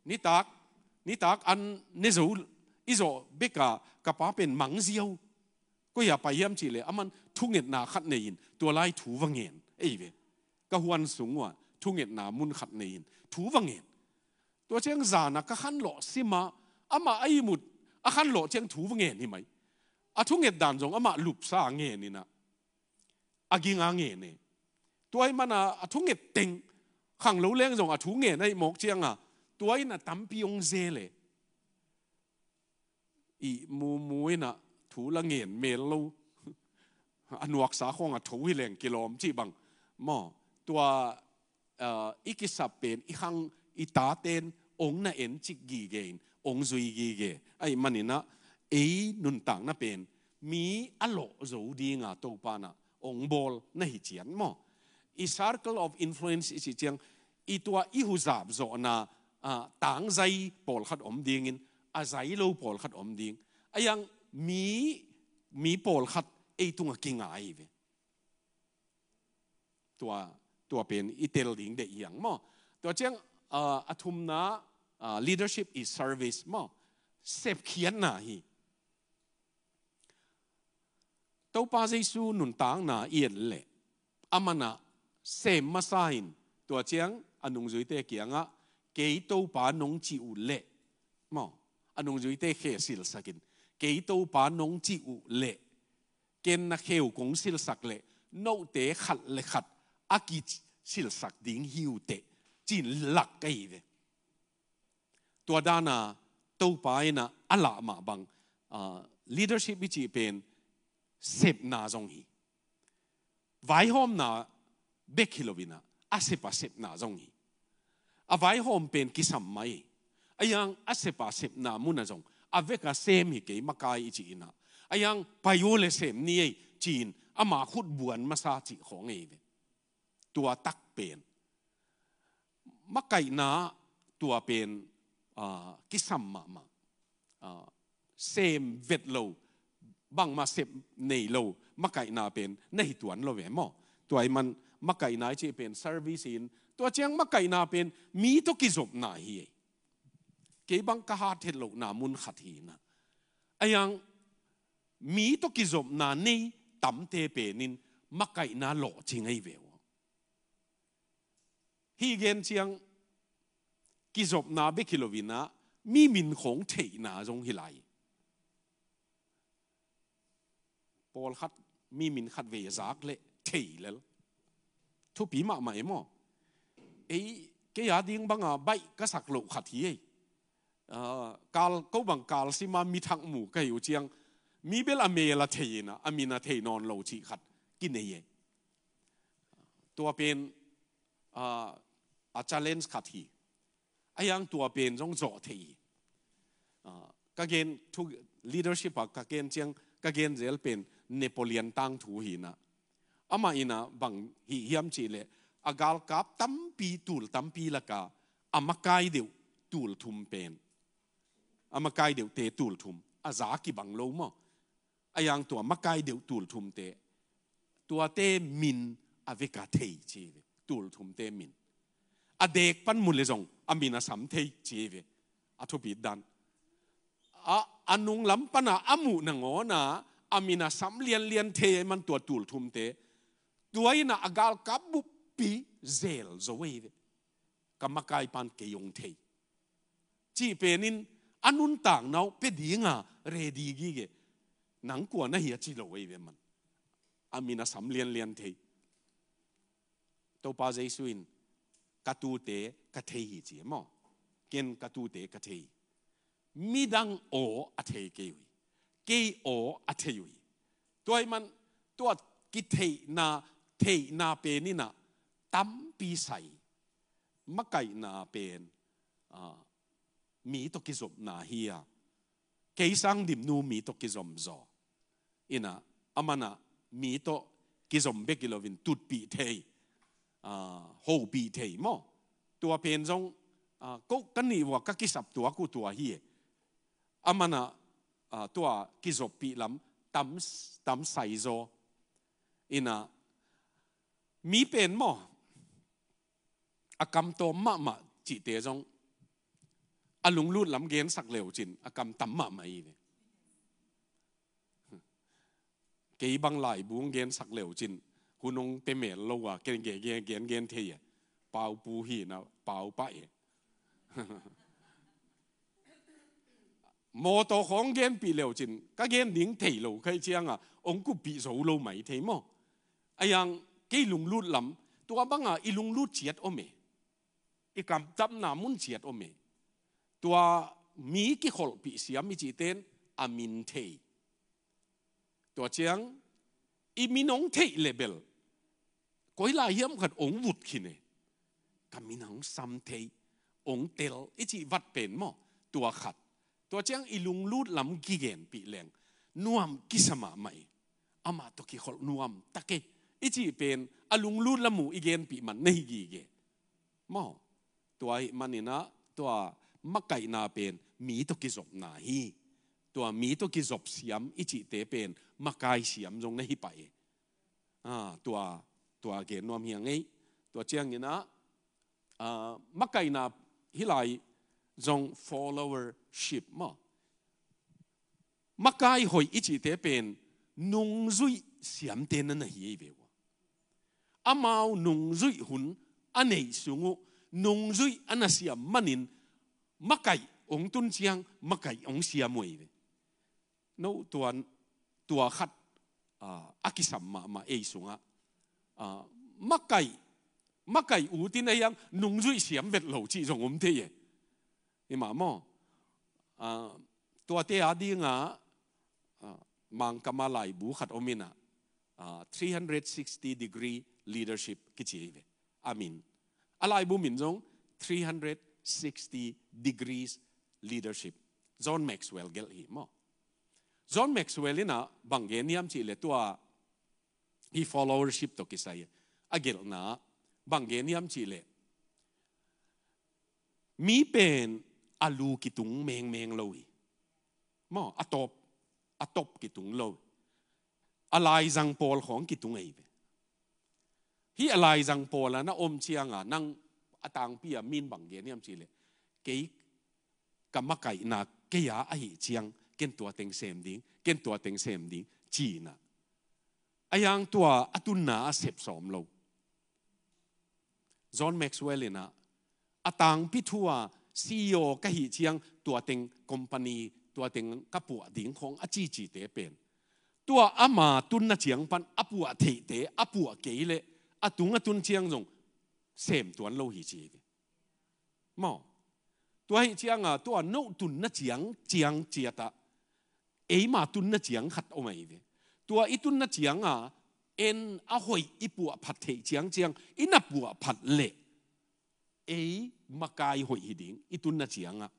นี่ตากนิตากอันนีโซอิโซเบกากับป้าเป็นมังเซียวก็อย่าไปเยี่ยมจีเลยอามันทุ่งเงินนาขัดเนินตัวไล่ถูวังเงินเอีเวก็ฮวนสูงว่าทุ่งเงินนามุนขัดเนินถูวังเงินตัวเชียงจานักขันหล่อสิมาอามาไอหมุดอขันหล่อเชียงถูวังเงินนี่ไหม a thu nget dan jong ama lup sa nge ni na agi nga nge ne tuai mana a thu nget teng khang lo leng jong a thu nge nei mok chiang a tuai na tam pi ong ze le i mu mu e na thu la ngen me lo [LAUGHS] anuak sa khong a thu hi leng kilom chi bang mo tua uh, ikisap pen ihang itaten ong na en chik gi gen ong zui gi ge ai manina ấy nun tang na pen mi alo zo dinga to pa na ong bol na hi chian mo i circle of influence is chiang i tua i hu zap zo na tang zai pol khat om ding in a zai lo pol khat om ding ayang mi mi pol khat ei tunga kinga ai ve tua tua pen i tel ding de yang mo tua chiang a thum na leadership is service mo sep khian na hi tàu pa Giêsu nun tang na yên lệ amana sem masain tua chiang anung zui te kianga kei tàu pa nong chi u lệ mo anung zui te khe sil sakin kei tàu pa nong chi u lệ ken na kheu kong sil sak lệ nô te khat lệ khat aki sil sak ding hiu te chin lak kai ve tua dana tàu pa ina e ala ma bang ah, leadership bi chi pen สิบนาจงฮีไว้หอมนาเบคิโลวินาอสิปาสิบนาจงฮีอไว้หอมเป็นกิสัมไมอยังอสิปาสิบนามุนาจงอาเวกาเซมฮีเกย์มกายอจีนาอยังไปโยเลเซมนี่จีนอามาคุดบวนมาซาจิของเองตัวตักเป็นมกไกนาตัวเป็นกิสัมมามาเซมเวทโลบางมาเสพในโลมักไกนาเป็นในตัวนโลเวมอตัวไอ้มันมักไกนาจีเป็นซอร์วิสิน ตัวเชียงมักไกนาเป็นมีตกิจบนาฮเกี่บังกะฮาเทโลนามุนขัดฮีนะไอ้ยังมีตกิจบนาในตัมเทเป็นินมักไกนาโลจิงไอเววฮีเกนเชียงกิจบนาเบคิโลวินะมีมินของเทนาจงฮิไลปอลขัดมีมินขัดเวซากเละเที่แล้วทุปีมาใหม่หมอไอ้แกยาดิ้งบังอ่ะใบก็สักโลขัดที่กาลก็บังกาลสิมามีทางหมู่ก็อยู่เจียงมีเบลอเมลเทีนะอมีนาเทนอนเราชีขัดกินเนยตัวเป็นอาจารย์เลนส์ขัดทีไอ้ยังตัวเป็นจงจ่อทีก็เกณฑ์ทุก leadership ก็เกณฑ์เจียงก็เกณฑ์เจลเป็น Napoleon tang thu hi na ama ina bang hi hiam chi le agal kap tam pi tul tam pi la ka amakai deu tul thum pen amakai deu te tul thum aza ki bang lo mo ayang tu amakai deu tul thum te tua te min aveka thei chi ve tul thum te min adek pan mul le jong amina sam thei chi ve athu bi dan a anung lam pana amu na ngona amina sam lian lian the man tua tul thum te tuaina agal kabu pi zel zo we kamakai pan ke yong the chi penin anun tang nau pe dinga ready gi ge nang kwa na hi chi lo we ve man amina sam lian lian the to pa jesuin katu te kathei hi chi mo ken katu te kathei midang o athei ke wi กีโออัธยุยตัวมันตัวกิเทนาเทนาเปนี่นะตั้มปีใสมะไก่นาเป็นมีตกิจมนาเฮียเกสังดิมนูมีตกิจมจออินะอามานะมีตกิจมเบกิโลวินตุดปีเทโฮปีเทมอตัวเป็นจงก็กันนี่ว่าก็คิสับตัวกูตัวเฮียอามานะ uh, tua kizopi lam tam tam saizo ina mi pen mo akam to ma ma chỉ tế trong a lung lút lắm ghen sắc liều chín a cầm tắm mà mày này cái băng lại buông ghen sắc liều chín hu nông tê mẹ lâu à ghen ghen thế bao bù hi na bao bãi [LAUGHS] mô tô khóng game bị liều chín các game nín thể lâu khai chiang à ông cũng bị dấu lâu mấy thế mò ai rằng cái lùng lút lắm tôi băng à y lùng lút chết ôm mẹ y cảm tâm nào muốn chết ôm mẹ tôi à, mi cái khổ bị xia mi chỉ tên amin à thể tôi chiang y mi nong thể level coi là hiếm gần ông vụt khi này cả mi nong sam thể ông tel ít chỉ vật bền mò tôi à khát ตัวเจ้งอิลุงลูดลำกิเกนปีแรงนวมกิสมาไม่อามาตุกิขลนวมตะเกอิจีเป็นอลุงลูดลำหมูอีเกนปีมันในกีเกมอตัวมันนี่นะตัวมักไก่นาเป็นมีตุกิจบนาฮีตัวมีตุกิจบเสียมอิจีเตเป็นมักไกเสียมจงในฮิไปอ่าตัวตัวเกนนวมเฮียงไงตัวเจียงนี่นะอ่ามักไก่นาฮิไล dòng followership mà mắc cái hồi ít chỉ tế bên nung duy xiêm tên nó hi về À amao nung duy hun anh anei sungu nung duy ana xiêm manin mắc cái ông tuân chiang mắc cái ông xiêm mui về nô tuan tua khát à akisam mà mà ei sunga à mắc cái mắc cái ủ tin ấy yang nung duy xiêm vẹt lẩu chỉ dòng ông um thế vậy e maman to te a di nga ah, man kama lai bu khat omina 360 ah, degree leadership kichive amin alai bu min jong 360 degrees leadership john maxwell gel hi mo john maxwell ina bangeniam chile to a he followership to kisai agil na bangeniam chile mi pen อาลูกิตุงเมงเมงเลยมออตบอตบกิตุงเลยอะไรจังปอลของกิตุงไอเปฮีอะไรจังปอลนะอมเชียงอ่ะนั่งอตางพี่มินบังเกนี่ยมชีเลยเก๊กกำมะไก่นาเกียไอเชียงเก่นตัวเต็งเซมดิ้งเก่นตัวเต็งเซมดิ้งจีน่ะอายังตัวอตุนนาเสพสมเราจอห์นแม็กซ์เวลล์นะอตางพิทัว CEO cái hi chiang tua ting company tua ting kapua ding khong a chi chi tua ama tun na chiang pan apua the te apua ke le atunga tun chiang jong sem tuan lo hi chi mo tua hi chiang a à, tua no tun na chiang chiang chia ta ei ma tun na chiang khat o mai tua i tun na chiang a à, en a hoi ipua phat chiang chiang in apua phat เอ๋ยมากาหอยหิดิงอีตุนนัชียงอ่ะ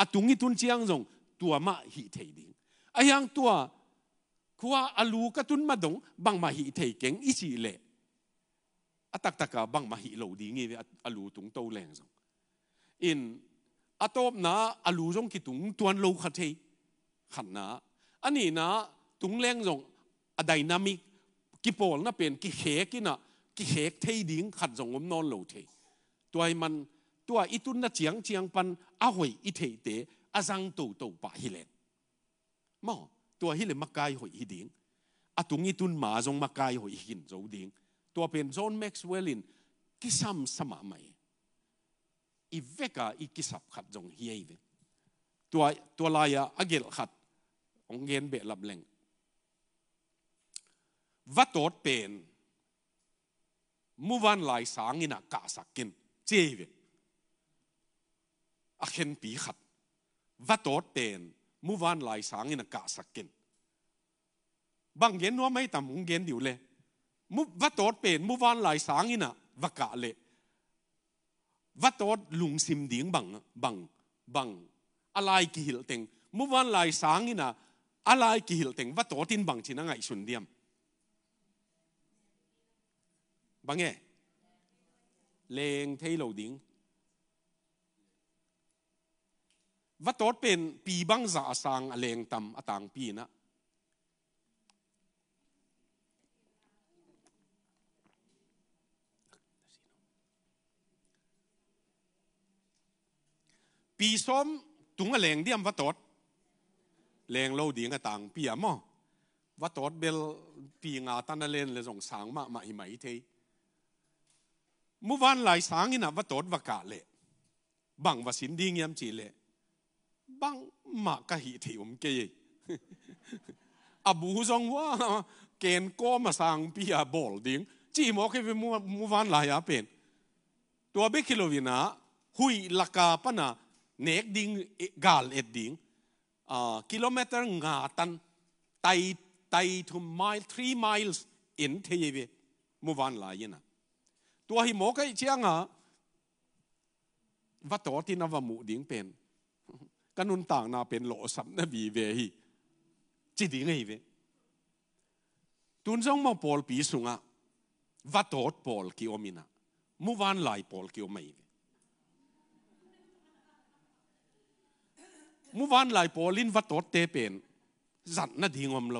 อะตุงอีตุนเชียงจงตัวมาหิเทิดิงไอ้ยังตัวขว้าอลูกะตุนมาดงบังมาหิเทีิเก่งอีสีเล่อะตักตะกาบังมาหิโลดิงเงี้ยอัลูตุงโตแรงจงอินอะโตบนาอัลูจงกิตุงตัวโลคเทิขันนาอันนี้นะตุงแรงจงอะไดนามิกกิปอลน่ะเป็นกิเฮกินะกิเฮกเทิดิงขัดจงอมนอนโลเทิตัวมันตัวอีตุนน่ะเจียงเจียงปันอาหวยอีเทเตอาจังตูตูปะฮิเลนมอตัวฮิเลมักกายหวยฮิดิงอาตุงอีตุนมาจงมักกายหวยหินโจดิงตัวเป็นจอห์นแม็กซ์เวลินกิซัมสมาไหม่อีเวกาอีกิสับขัดจงเฮียเวตัวตัวลายอาเกลขัด องเงินเบลับแหลงวัดตัวเป็นมุวันลายสางินากาสักกินเจีวิอาเข็นปีขัดวัดโตเตนมุวานหลายสางินกะสักกินบางเย็นว่าไม่ต่มุงเย็นดิวเลยมุวัดโตเตนมุวานหลายสางินะวกะเลยวัดโตลุงซิมดิ่งบังบังบัง อะไรกิหิลเต็งมุวานหลายสางินะอะไรกิหิลเต็งวัดโตตินบังชินะไงสุนเดียมบังเอ๋ leng thay lo ding và tốt bên pi bang giả sang leng tam atang pi na pi som tung leng diam và tốt leng lo ding atang pi amo và tốt bên pi ngà tan lên là dòng sáng mà mà hi mai thế มุวานหลายสางินะว่าตดว่ากะเลบังว่าสินดีงยมจีเลบังมากะหิถิอมเกยอบูซองว่าเกณฑ์ก็มาสางพีอาบอลดิงจีมอเควิมุวานหลายอาเป็น ตัวเบคิโลวินาหุยลักาปนะเนกดิงกาลเอ็ดดิงกิโลเมตรงาตันไตไตทุมไมล์ีไมล์อินเทเยเวมุวานหลายนะตัวหิโมก็เชียงอ่ะวัดตัวที่นวมุดิ้งเป็นกันนุนต่างนาเป็นโลสัมนบีเวหีจิดิ่งไงเวตุนซองมาพอลปีสุงะวัดตัวปอลกิโอมินะมุวานไหลพอลกิโอไม่เวมุวานไหลพอลินวัดตัวเตเป็นจันนาดีงอมโล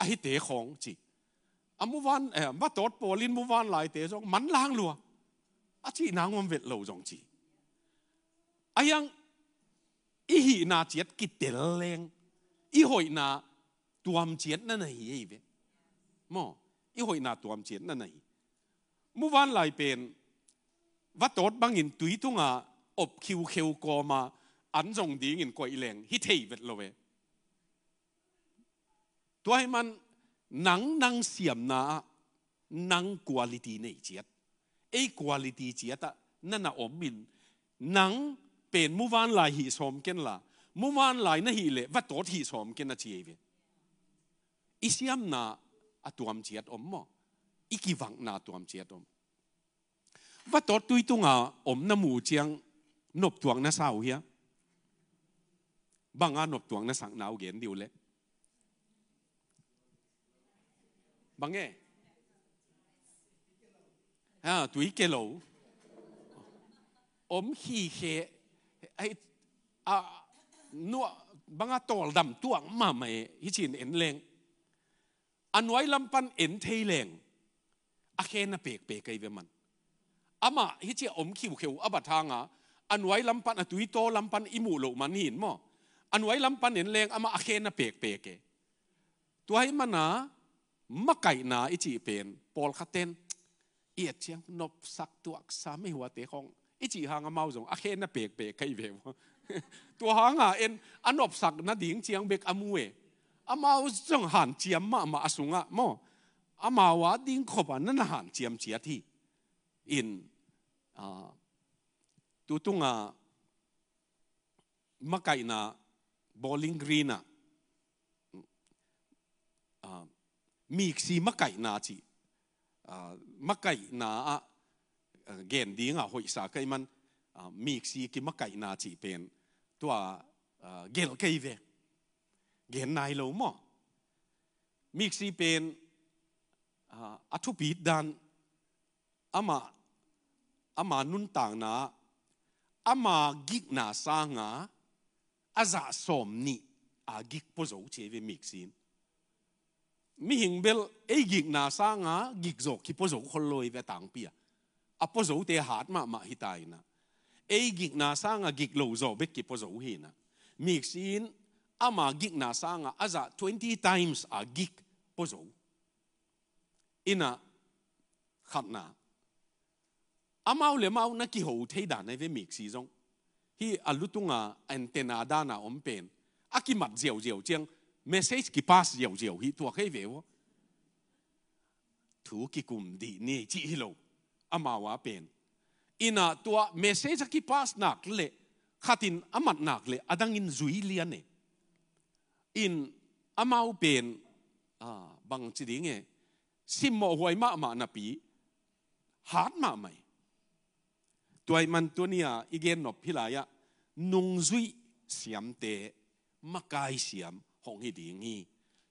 อหิเตของจิอามุวันเอ๋มาตอดปอลินมุวันหลายเตะจงมันล้างลัวอาชีนางมันเวทเหลวจงจีอายังอีหีนาเจียดกิเตลเลงอีหอยนาตัวมเจียดนั่นไงเว้มออีหอยนาตัวมเจียดนั่นไงมุวันหลายเป็นวัดตอดบางอินตุยตุงอาอบคิวเควกอมาอันจงดีงินกวยแรงฮิเทเวทเลวตัวให้มันน能能นัง q u a ลิต y ในเจียดไอ้กวาลิตีเจียดนั่นน่ะอมมิน นังเป็นมุวานลายหิสอมกันละมุวานลายนั่นหิเลวัดตัวหีสอมกันนะเจียเวอิสยามนาอตัวมเจียดอมมออีกวังนาตัวมเจียดอมวัดตัวตุยตุงอาอมน้ำมูเจียงนบตวงนะสาวเฮียบางอานบตวงนะสังนาวเกนดิวเลบังเงะตุยเกลอมฮีเฮไออานัวบังอะตอลดัมตัวมาไม่ฮิชินเอ็นเลง อันไว้ลำพันเอ็นเทเลงอะเคนะเปกเปกไอเวมันอามาฮิชิอมคิวเขียวอับทางอ่ะอันไว้ลำพันอตุยโตลำพันอิมูโลมันหิน มอ อันไว้ลำพันเอ็นเลงอามาอะเคนะเปกเปกเกตัวให้มันนะมาไก่นาอิจิเป็นปอลคาเตนเอียดเชียงนบสักตัวสาไม่หัวเตะของอิจิหางเมาสงอาเคนน่ะเปกเปกใครเวตัวหางอ่ะเอ็นอันบสักน่ะดิ่งเชียงเบกอมวยอามาจงหันเจียมมามาอสุงะมออามาวาดิ่งขบอันนั่นหันเจียมเสียที่อินตุตุงอ่ะมาไก่นาบอลลิงกรีนอ่ะมีสีมะไก่นาจีมะไก่นาเกนดีงาหอยสาไก่มันมีสีกิมะไก่นาจีเป็นตัวเกลไก่เวเกนนายเราหมอมีสีเป็นอัฐุปีดันอามาอามานุนต่างนาอามากิกนาสางาอาจาสมนี่อากิกปุโจเชเวมีสีน mi hing bel ei gik na sa nga gik zo ki pozo khol loi ve tang pia a pozo te hat ma ma hitai na ei gik na sa nga gik lo zo be ki pozo hi na mi xin ama gik na sa nga aza 20 times a gik pozo ina khatna amau le mau na ki ho thei da na ve mi xi zong hi alutunga antena dana ompen akimat zeu zeu chiang message ki pass dieu dieu hi tua khei ve wo thu ki kum di ne chi hi lo ama wa pen ina tua message ki pass nak le khatin amat nak le adang in zui li ane in amau pen à bằng chỉ đi nghe sim mò hoài mạ mạ nạp ý hát mạ mày Tuai mình tuổi nia igen nộp hi lại nung duy siam tế mắc cai siam ของฮิดิงี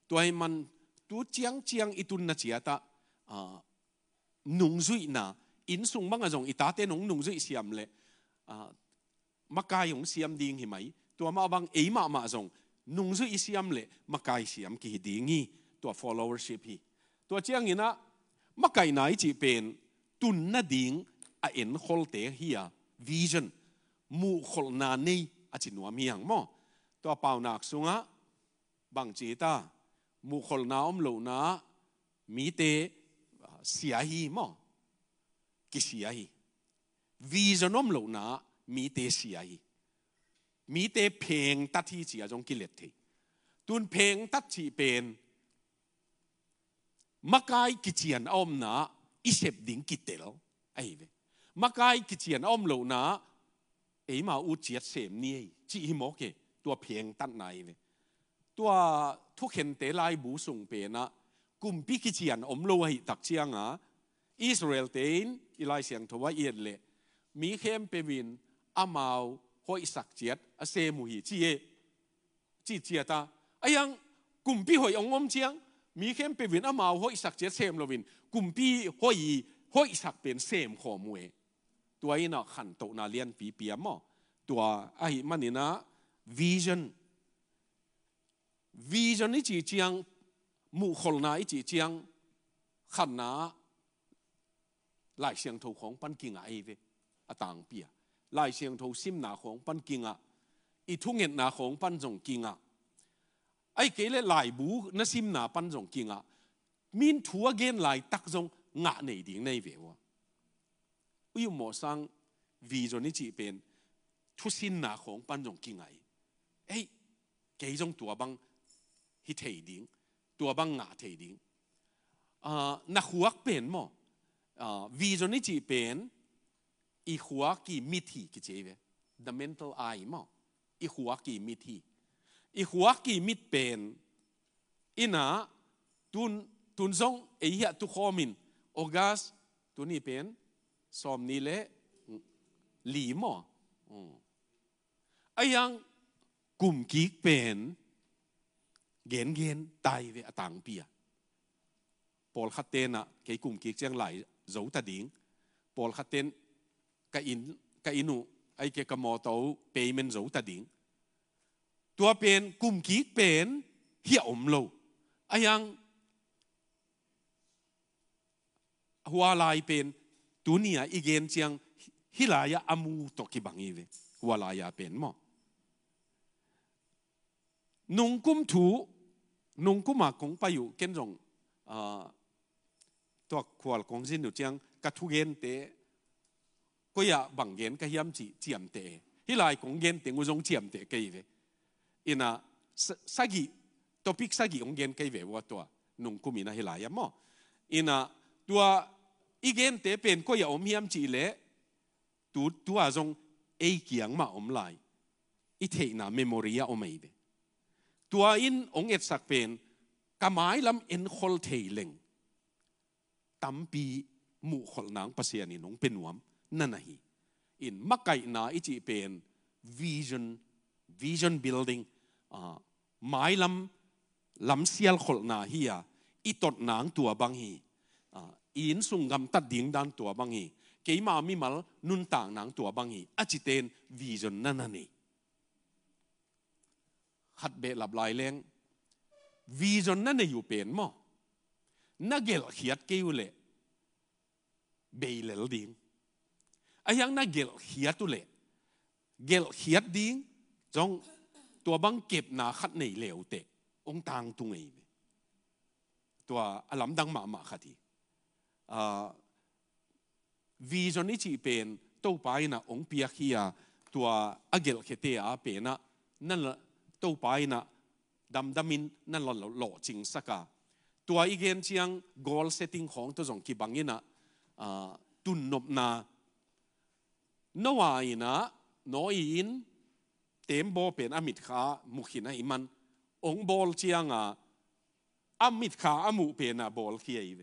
ตัวมันตัวเจียงเจียงอีตุนนะเจียตาหนุ่งจุยนะอินสุงบังอะจงอิตาเตนงหนุ่งจุยเสียมเลยมากายของเสียมดิงหิไหมตัวมาบังเอมามาจงหนุ่งจุยเสียมเลยมากายเสียมกี่ดิงีตัว followership ฮีตัวเจียงอีนะมากายไหนจีเป็นตุนนะดิงอ่ะเอ็นคอลเตเฮีย vision มูคอลนาเนอจินวมีอย่างมอตัวเปล่านักสุงะบางจีตามุคลนาอมลูนามีเตเสียหีมอกิเสียหีวีจนอมลูนามีเตเสียหีมีเตเพลงตัดที่จีจงกิเลสทีตุนเพลงตัดทีเป็นมักายกิจียนอมนาอิเสบดิ่งกิเตลไอ้เวมักายกิจียนอมลูนาเอ้มาอูเจียเสมนี่ย จีฮิโมเกตัวเพงตัดไหนเยตัวทุกเห็นเตลายบูสุงเปนะกุมพิกิจียนอมโลหิตักเชียงอ่ะอิสราเอลเตนอิลายเสียงทวายเอียนเลมีเข้มเปวินอามาวหอยสักเจียดอเซมุหิจีเอจีเจียตาไอยังกุมพิหอยองอมเชียงมีเข้มเปวินอามาวหอยสักเจียดเซมโลวิน กุมพิหอยหอยสักเป็นเซมขอมวยตัวอินะขันโตนาเลียนปีเปียมอตัวไอมันนี่นะวิชั่น vì cho ni chi chiang mù khol na chi chiang khan na lai siang tho khong pan kinga ai ve a tang pia lai siang tho sim na khong kinh à i thu nget na khong pan jong kinga ai ke lại lai bu na sim na pan kinh à min thu again lại tắc jong nga nei ding này về wa u mo sang vì cho ni chi pen thu sin na khoáng pan jong kinh ai ấy cái jong tua băng ฮิเทดิงตัวบังงาเทดิงนักหัวเป็นมังวีจนนี่จีเป็นอีหัวกี่มิติกิเจเว the mental eye มั้งอีหัวกี่มิติอีหัวกี่มิตเป็นอีน่ะตุนตุนซงเอียตุคอมินออกัสตุนี่เป็นสอมนี่เละลีมอไอยังกลุ่มกีกเป็น gen gen tai ve atang pia pol khatena ke kum ki chang lai zo ta ding pol khaten ka in ka inu ai ke kamo to payment zo ta ding tua pen kum ki pen hia om lo ayang hua lai pen tunia igen chiang hilaya amu to ki bangi ve hua lai ya pen mo nung kum thu nung kuma kong payu ken rong ah, to khwal kong jin nu chiang ka thu gen te ko ya bang gen ka hiam chi chiam te hi lai kong gen te ngu jong chiam te kai ve ina sagi topic sagi ong gen kai ve wa to nung kumina hi lai mo ina tua igen gen te pen ko ya om hiam chi le tu tua a jong ei kiang ma om lai i the na memoria omai ve ตัวอินองเอ็ดสักเป็นกำไม้ลำเอ็นคอลเทลิงตั้มปีมุขลนางภาษาหนุ่งเป็นวมนั่นน่ะฮีอินมักไก่นาอิจิเป็น vision vision building ไม้ลำลำเซียลขลนาฮีอะอีตดนางตัวบางฮีอินสุงกำตัดดิ่งดันตัวบางฮีเกี่ยมามีมัลนุนต่างนางตัวบางฮีอจิเตน vision นั่นน่ะนี่ขัดเบลับลอยเลงวีจนนั่นอยู่เป็นมอนักเกลเขียดกิ้วเละเบลเลดิงอายังนักเกลเขียดตุเละเกลเขียดดิงจงตัวบังเก็บนาขัดในเหลวเตะองตางตุงเองตัวอลัมดังหมาหมาขัดีวีจนนี่จีเป็นตัวไปนะองเปียกียตัวอเกลเขเตอาเป็นนะนั่นละตปนะดมดัมินนั่นหล่อหล่อจริงสักกตัวอีกเองเชียง goal setting ของตัวสองกีบังยินะตุนนบนานวายนะน้อินเต็มโบเป็นอมิตขามุขินะอิมัน องบอลเชียงอ่ะอมิตขาอมูเป็นอ่ะบอลเขียอีเว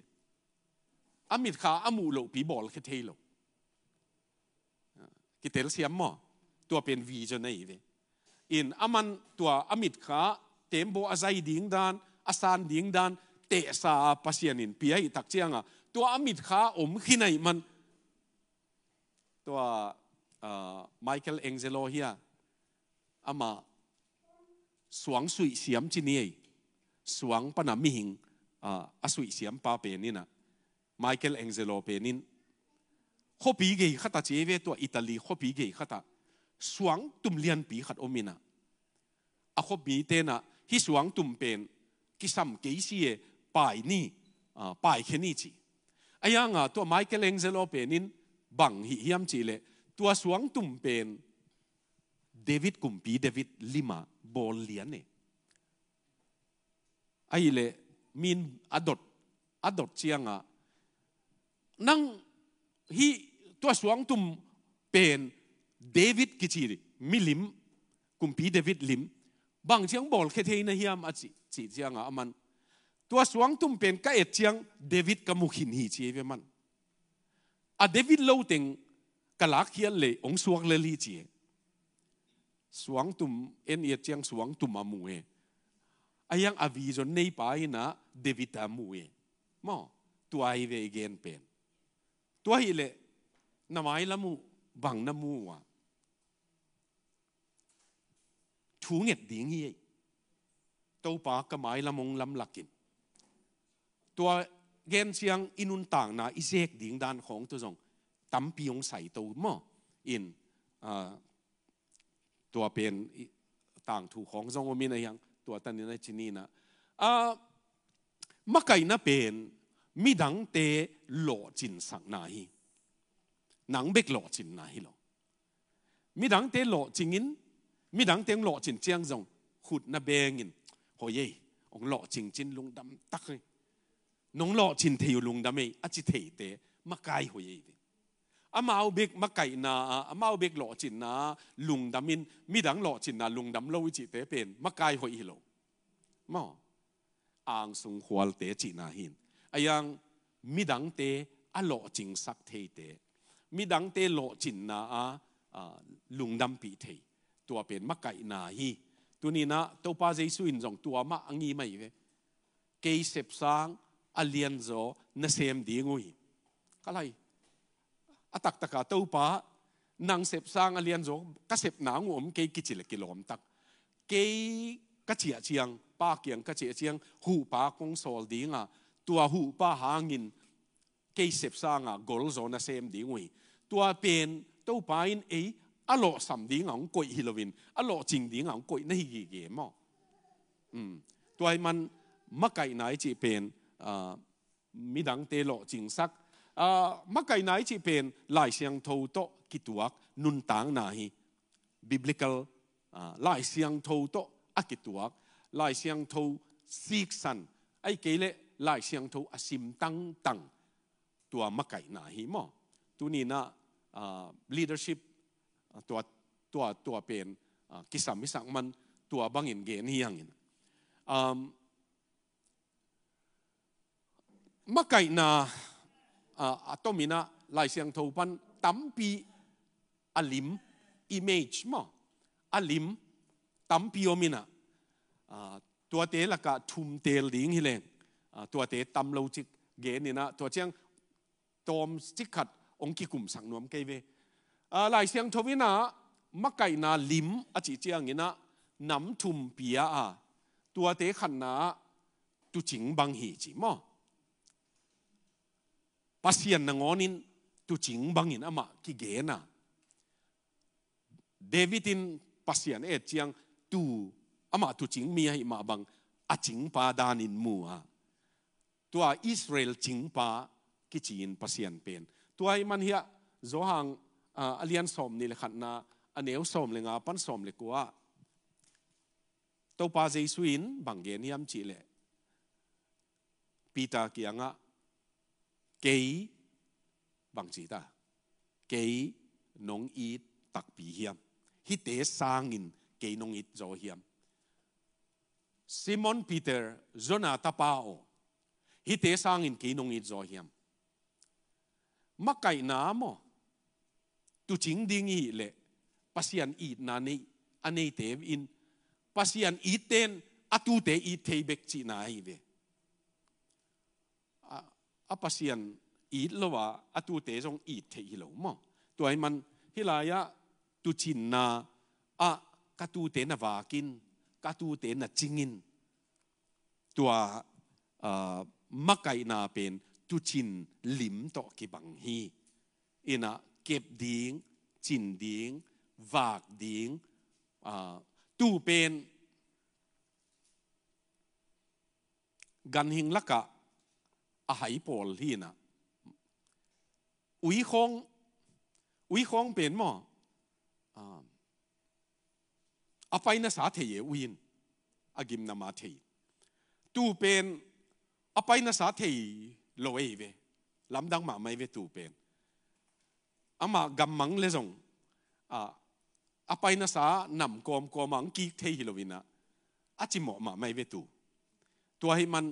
อมิตขาอมูโลปีบอลเข่เทโลกิเตลเสียมมอตัวเป็นวีจนไอเว in aman tua amit kha tembo azai ding dan asan ding dan te sa pasian in pia i tak chianga tua amit kha om khinai man tua uh, Michael Angelo hia ama suang sui siam chi suang pana hing uh, a sui siam pa pe ni na Michael Angelo pe nin khopi ge khata cheve tua Italy khopi ge khata สวงตุ่มเลียนปีขัดอมินะอาคบมีเตนะฮิสวงตุ่มเป็นกิสัมเกสีเป่ายนี่ป่ายแค่นี้จีอายังอ่ะตัวไมเคิลเองเซโลเป็นินบังฮิยมจีเลตัวสวงตุ่มเป็นเดวิดกุมปีเดวิดลิมาบอลเลียนเนี่ยไอเลมีนอดดอดดเชียงอ่ะนั่งฮิตัวสวงตุ่มเป็นดวิดกิจีริมิลิม กุมพีเดวิดลิม บางเชียงบอลเคเทีนเฮียมอจิจิเชียงอ่ะมัน ตัวสวงตุ่มเป็นกะเอ็ดเชียง เดวิดกัมุขินฮีชีเวมันอะเดวิดโล่ติงกะลาเขียนเลยองสวงเลลีชีสวงตุ่มเอ็นเอ็ดเชียง สวง ตุ่มมามู่เอไอยังอวีจนในปายนะ เดวิดตามมู่เอมอตัวไอเวเกนเป็น ตัวฮิเลนามายละมู บังน้ำมูวะถ土嘅點嘢，都ด個買啦ง諗落件。ตัวเกมเชียงอินุนต่างนะอิเซกดิ่งดานของตัวจงตั้มปีองใส่ตัวม่ออินตัวเป็นต่างถูกของจงมีนะยังตัวตันนี้นทจ่นี้นะมะไก่นะเป็นมีดังเตะหล่อจินสังนาฮีหนังเบกหล่อจินนาฮีหรอมีดังเตะหล่อจินอิน mi dang tiếng lọ chỉnh chiang rồng hụt na bè nhìn, hồi ye ông lọ chỉnh chin lung đâm tắc ấy nong lọ chỉnh thiu lung đâm ấy e, à chỉ thể tế mắc cay hồi ye amao big mắc cay na amao big lọ chỉnh na lung đâm in mi dang lọ chỉnh na lung đâm lâu chỉ tế bền mắc cay hồi hi lộ mà ang sung hual tế chỉ na hin ayang mi dang tế à lọ chỉnh sắc thể tế mi dang tế lọ chỉnh na à lung đâm bị thể ตัวเป็นมักไก่นาฮีตัวนี้นะตัวป้าเจสุนจงตัวมาอังนี้ไม่เว้เกยเสบสางอเลียนโซนเซมดีงุยก็ไรอตักตะกาตัวป้านางเสบสางอเลียนโซก็เสบหนางอมเกยกิจิลกิโลมตักเกยก็เจียเชียงป้าเกียงก็เจียเชียงหูป้ากงโซลดีงาตัวหูป้าหางินเกยเสบสางอ่ะกอลโซนเซมดีงุยตัวเป็นตัวป้าอินเอ一落岑點昂貴去裏邊，一落漸點昂貴呢嘢嘢麼？嗯，都係問乜計奶這邊啊？咪等地落正塞啊？乜計奶這邊來上偷多幾多 nun tang 那去 biblical 啊？來上偷多啊幾多？來上偷思神，哎幾咧？來上偷啊心當當，都係乜計那去麼？都你那啊 leadership。ตัวตัวตัวเป็นกิสามิสักมันตัวบังอินเกนเฮียงอินมาไก่นาอะตมินะลายเสียงทูปันตั้มปีอลิมอิเมจมออลิมตั้มปีโอมินะตัวเตละกะทุมเตลิงฮิเลงตัวเตตั้มโลจิกเกนินะตัวเชียงตอมจิกขัดองคิกุมสังนวมเกเว à lại sang cho na mắc cái na lim à chỉ chiang ina nắm thùng bia à tua tế khăn na tu chính bằng hì chỉ mò pasien na ngonin tu chính bằng in ama ki ge na David in pasien ấy chiang tu à mà tu chính mi hay mà bằng a à, chính pa dan in mu à tua Israel chính pa ki chỉ in pasien pen tua man hia zo hang อาเลียนสมนี่เลยขันนะอันเอวสมเลยงาปันสมเลยกัวตัวปาเจสุินบางเกนยามจีเลยปีตาเกียงะเกยบางจีตาเกยนงอีตักปีเฮียมฮิเตสางอินเกยนงอีโจเฮียมซิมอนปีเตอร์จนาตาปาโอฮิเตสางอินเกยนงอีโจเฮียมมาไก่น้ำอ๋อ tu chính ding hi le pasian i na ni ane te in pasian i ten atu te i te bek chi na hi ve a, a pasian i lo wa atu te jong i te hi lo mo tu ai man hilaya tu chin na a ka tu te na wakin ka tu te na chingin tua uh, à, à, makai na pen tu chin lim to ki bang hi ina ก็บดิงจินดิงวากดิงตู้เป็นกันหิงลักกะอาหายปอลทีนะอุยคงอุยคงเป็นมออภัยนสาเทียอุยนอากิมนามาเทียตู้เป็นอภัยนสาเทียลอยเวลำดังมาไม่เวตู้เป็นอมากำมังเลยงอ่าอไปนะสานำกอมกอมังกีเทฮิโลวินะ อาจิหมอมาไม่เวตูตัวให้มัน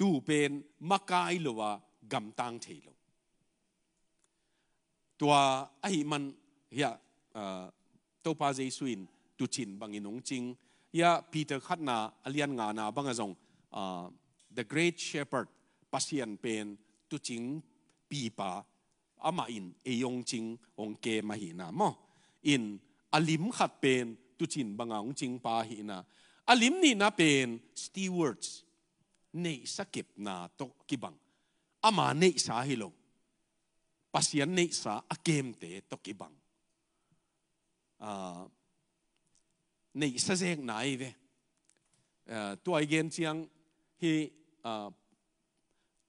ตูเป็นมากายลวะกำตังเทโลตัวไอ้มันเฮียเตัวปาเจสุินตุชินบางอินงจิงเฮียปีเตอร์คัตนาอเลียนงานาบางอ่งอ่า The Great Shepherd ปัสยันเป็นตุชิงปีปา阿嘛因会用精用计嘛去呐么？因阿林合变都真帮昂精巴去呐。阿林你那边 stewards 内萨吉那都吉 bằng 阿嘛内萨去咯，巴西安内萨阿 game 得都吉 bằng 啊内萨是哪一位？呃，多一件讲去啊。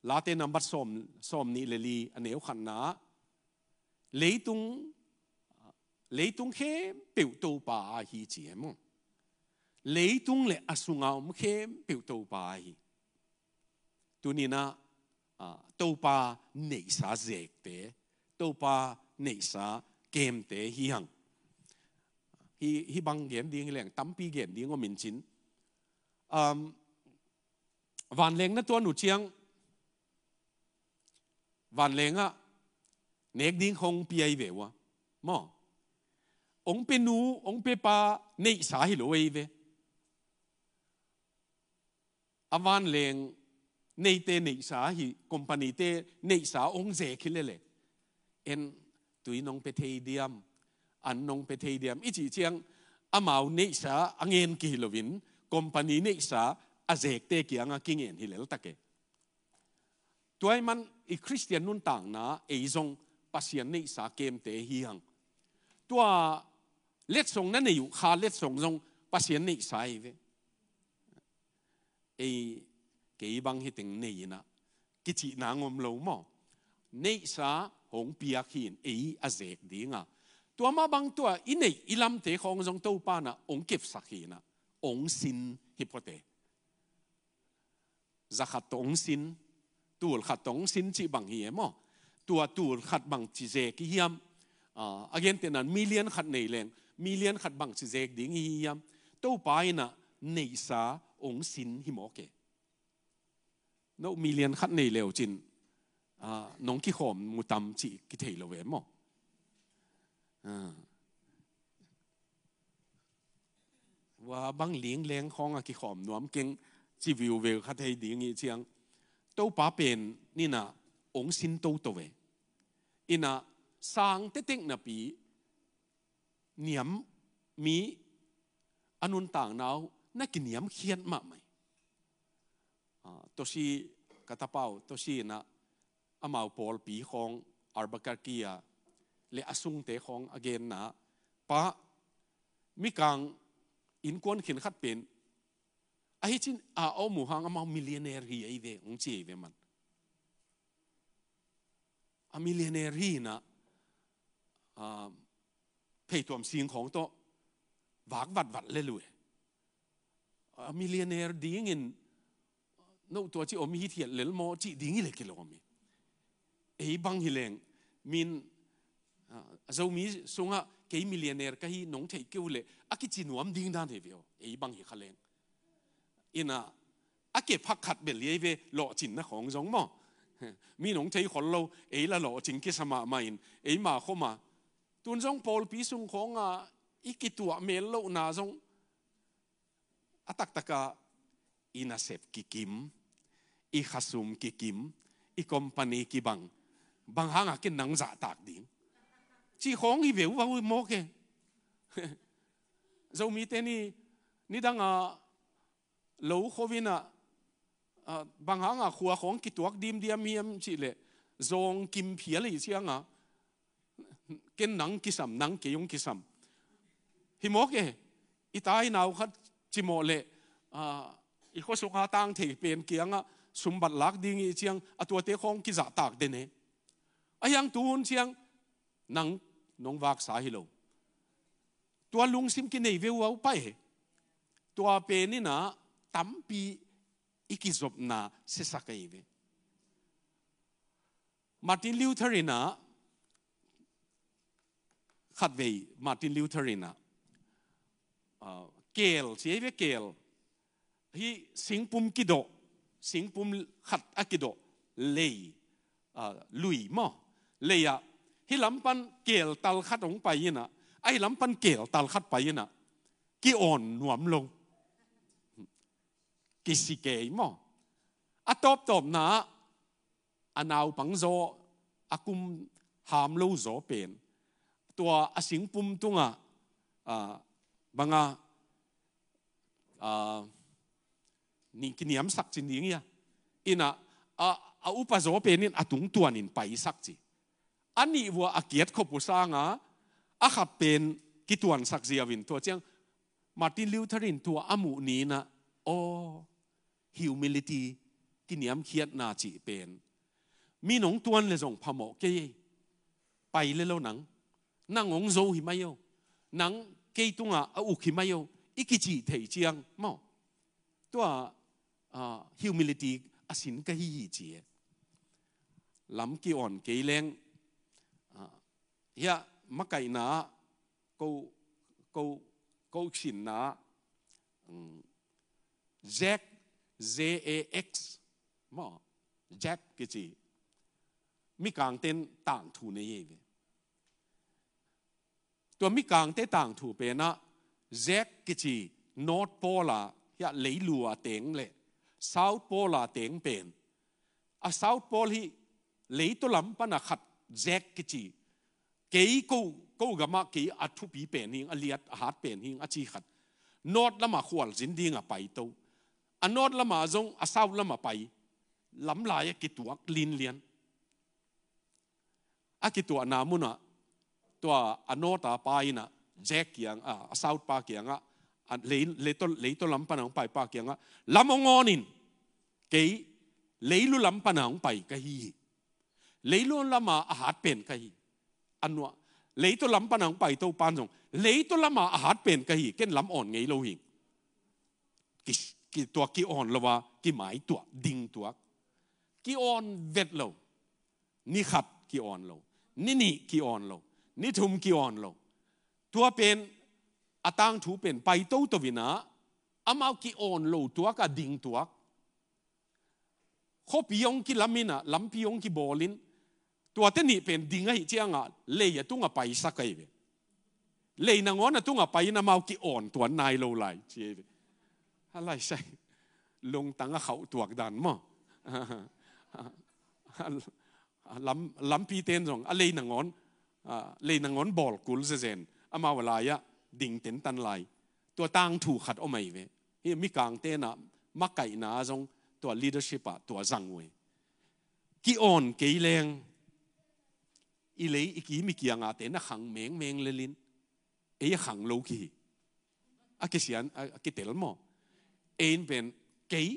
ลาเตนัมบัดสมสมนี่เลลีอันเอวขันนาเลยตุงเลยตุงเข้มเปิวตูปาฮีเจียมเลยตุงเลอสุงเอาเข้มเปิวตูปาฮีตัวนี้นะตูปาเนสาเจกเตตูปาเนสาเกมเตฮียงฮีฮีบังเกมดิ้งแหลงตั้มปีเกมดิ้งก็มินชินวันเลงนั่นตัวหนูเชียงวันเลงอ่ะเนกดิ้งคงเปียเววะมอองเปนูองเปปาเนสาหิโลเอเวอวันเลงเนเตเนสาหิคอมพานีเตเนสาองเจคิเลเลเอ็นตุยนงเปเทีเดียมอันนงเปเทีเดียมอิจิเชียงอามาวเนสาอังเงินกิโลวินคอมพานีเนสาอาเจกเตกียงกิเงินฮิเลลตะเกตัวมันอีคริสเตียนนุ่นต่างนะเอซงปัสยานิสาเกมเตฮีหังตัวเล็ดส่งนั่นอยู่คาเล็ดส่งทรงปัสยานิสาเวเอเกี่บังฮิติงนี่นะกิจินางอมเหลวมอนิสาหงเปียกินเออาเจกดีงาตัวมาบังตัวอินเออิลัมเตของทรงเต้าปานะองเก็บสักหินะองสินฮิปโปเต zakat ong sin tuột khát tống xin chị bằng hiếm mò tua tuột khát bằng chị dê cái hiếm à again tiền là million khát này lên million khát bằng chị dê đỉnh hiếm tàu bài na này sa ông xin hiếm ok nó million khát này leo à nông kia khom mu tâm chị cái thể lâu em mò à và băng liếng lén khoang à khom nuông kinh chỉ view về khát thấy đỉnh như chiang ตปาเป็นนี่นะองสินโตตัวเออินะสางเต็งนับปีเนียมมีอันนุนต่างนาวนักเนียมเขียนมาไหมตัวสีกระตาเป้าตัวสีนะอามาปอลปีของอาร์บักกียาแลอาซุงเตของอเกนนะปะมิกังอินกวนเขียนขัดเป็น a he tin a o mu hanga ma millionaire hi ai ve ong chi ve man a millionaire hi na a pei tom sing khong to vak vat vat le lue a millionaire ding in no to chi om hi thiet lel mo chi ding le kilo mi ei bang hi leng min zo mi sunga ke millionaire ka hi nong thei keu le a ki chi nuam ding dan he veo ei bang hi khaleng อินะอาเก็บพักขัดเบลีเวหล่อจินนะของจงม่อมีหนงใจขอนเราเอละหล่อจินกิสมาไม่เอมาเข้ามาตุนจงพอลพีสุงของอ่ะอีกตัวเมลโลนาจงอัตักตะกาอินาเซฟกิกิมอีฮัสุมกิกิมอีคอมพานีกิบังบางหฮางอ่ะกินนังจาตากดี้งชีของอีเวว่าวมอเกจ้ามีเทนี่นี่ดังอ่ะหลูโควินะบางครั้งอ่ะขัวของกิตวกดีมเดียมีมสิเลยจงกิมเพียะลรเชียงอ่ะกินนังกิสัมนังกิยงกิสัมฮิโมกเออิตายนาวขัดจิโมเลอีกคสุขาตังเทเปลี่ยนเกียงอ่ะสมบัติลักดง่ีเชียงอตัวเตะของกิจตากเดนเนอายังตูนเชียงนังนงวากสาฮิโล ตัวลุงซิมกินในเววเอไปตัวเปนี่นะ tampi ikizopna sesakaive. Martin Lutherina khatvei Martin Lutherina uh, kel sieve kel hi singpum kido singpum khat akido lei uh, lui mo leya hi lampan kel tal khat ong pa yina ai lampan kel tal khat pa yina ki on nuam long กิสิเกยมออะตอบตอบนะอะนาวปังโซอะกุมหามลูโซเป็นตัวอะสิงปุ่มตุงอะอ่าบังอะอ่านี่กินยมสักจินยิงยะอินะอะอะอุปโซเป็นนี่อะตุงตัวนินไปสักจิอันนี้วัวอะเกียรติขบุสางะอะขับเป็นกิตวนสักเสียวินตัวเจียงมาร์ตินลิวเทอรินตัวอมูนีนะโอ humility ที่เนียมเคียดนาจีเป็น มีหนงตัวนเลยส่งพมอเกยไปเลยแล้วหนังนั่งงงโซหิมาเยหนังเกยตุงอ่อุกหิมาเยอิกิจีเทเจียงมวตัว humility อาศินก็ฮีจีลำกี่อ่อนเกย์แรงเฮียมะไก่นากูกูกูินนาแจ็ค Z A X หมอ Jack กจีมีกางเต้นต่างถูในเย่ตัวมีกางเต้ต่างถูเป็นนะ Z กจี North Pole ยะไหลลัวเต็งเลย South Pole เต็งเป็นอะ South Pole ที่ไหลตัวลำปนะขัด Z กจีเกี่กูกูกมากี่อัฐุปีเป็นหิงอเลียดอาหารเป็นหิงอาชีขัด North ละมาขวัญจินดีงอะไปตัวอนอดละมาจงอาสาวละมาไปลำลายกิตัวลินเลียนอากิตัวนามุนะตัวอนอตาไปนะแจกยังอาสาวปาเกียงอ่ะเลยเลยต้นเลยต้นลำปนางไปปาเกียงอ่ะลำองอนินเกยเลยลุลำปนางไปกะฮีเลยลุละมาอาหารเป็นกะฮีอันวะเลยต้นลำปนางไปตัวปานจงเลยต้นละมาอาหารเป็นกะฮีเก่นลำอ่อนไงโลหิงกิชตัวกี่ออนละวะกี่หมายตัวดิ่งตัวกี่ออนเวทเรา นี่ขับกี่ออนเรา นี่นี่กี่ออนเรา นี่ทุมกี่ออนเราตัวเป็นอตังถูเป็นไปโตตัววินาอามากี่ออนเราตัวก็ดิ่งตัวขบยงกี่ลำมินะลำพิยงกี่บอลิน ตัวเตนี่เป็นดิ่งไอ้เจ้างะเลยตุงอไปสักไอเวเลยนางอนตุงอไปนามากี่ออนตัวนายเราไหลเจ้อะไรใช่ลุงตั้งเขาตัวกดันมั้งล้ำล้ำปีเต็นสองอะไรนังอนอะไรนังอนบอลกุลเซเซนอามาเวลายะดิ่งเต็นตันไหลตัวตั้งถูกขัดเอาไม่เว้ยมีกลางเต้นอะมักไก่นาจงตัว leadership อะตัวจังเว้ยกี่อ่อนกี่แรงอีเลยอีกี่มีกี่งาเต็นอะขังเมงเมงเลลินเอ้ยขังโลกีอะกิเสียนอะกิเตลมอเอ็นเป็นกี่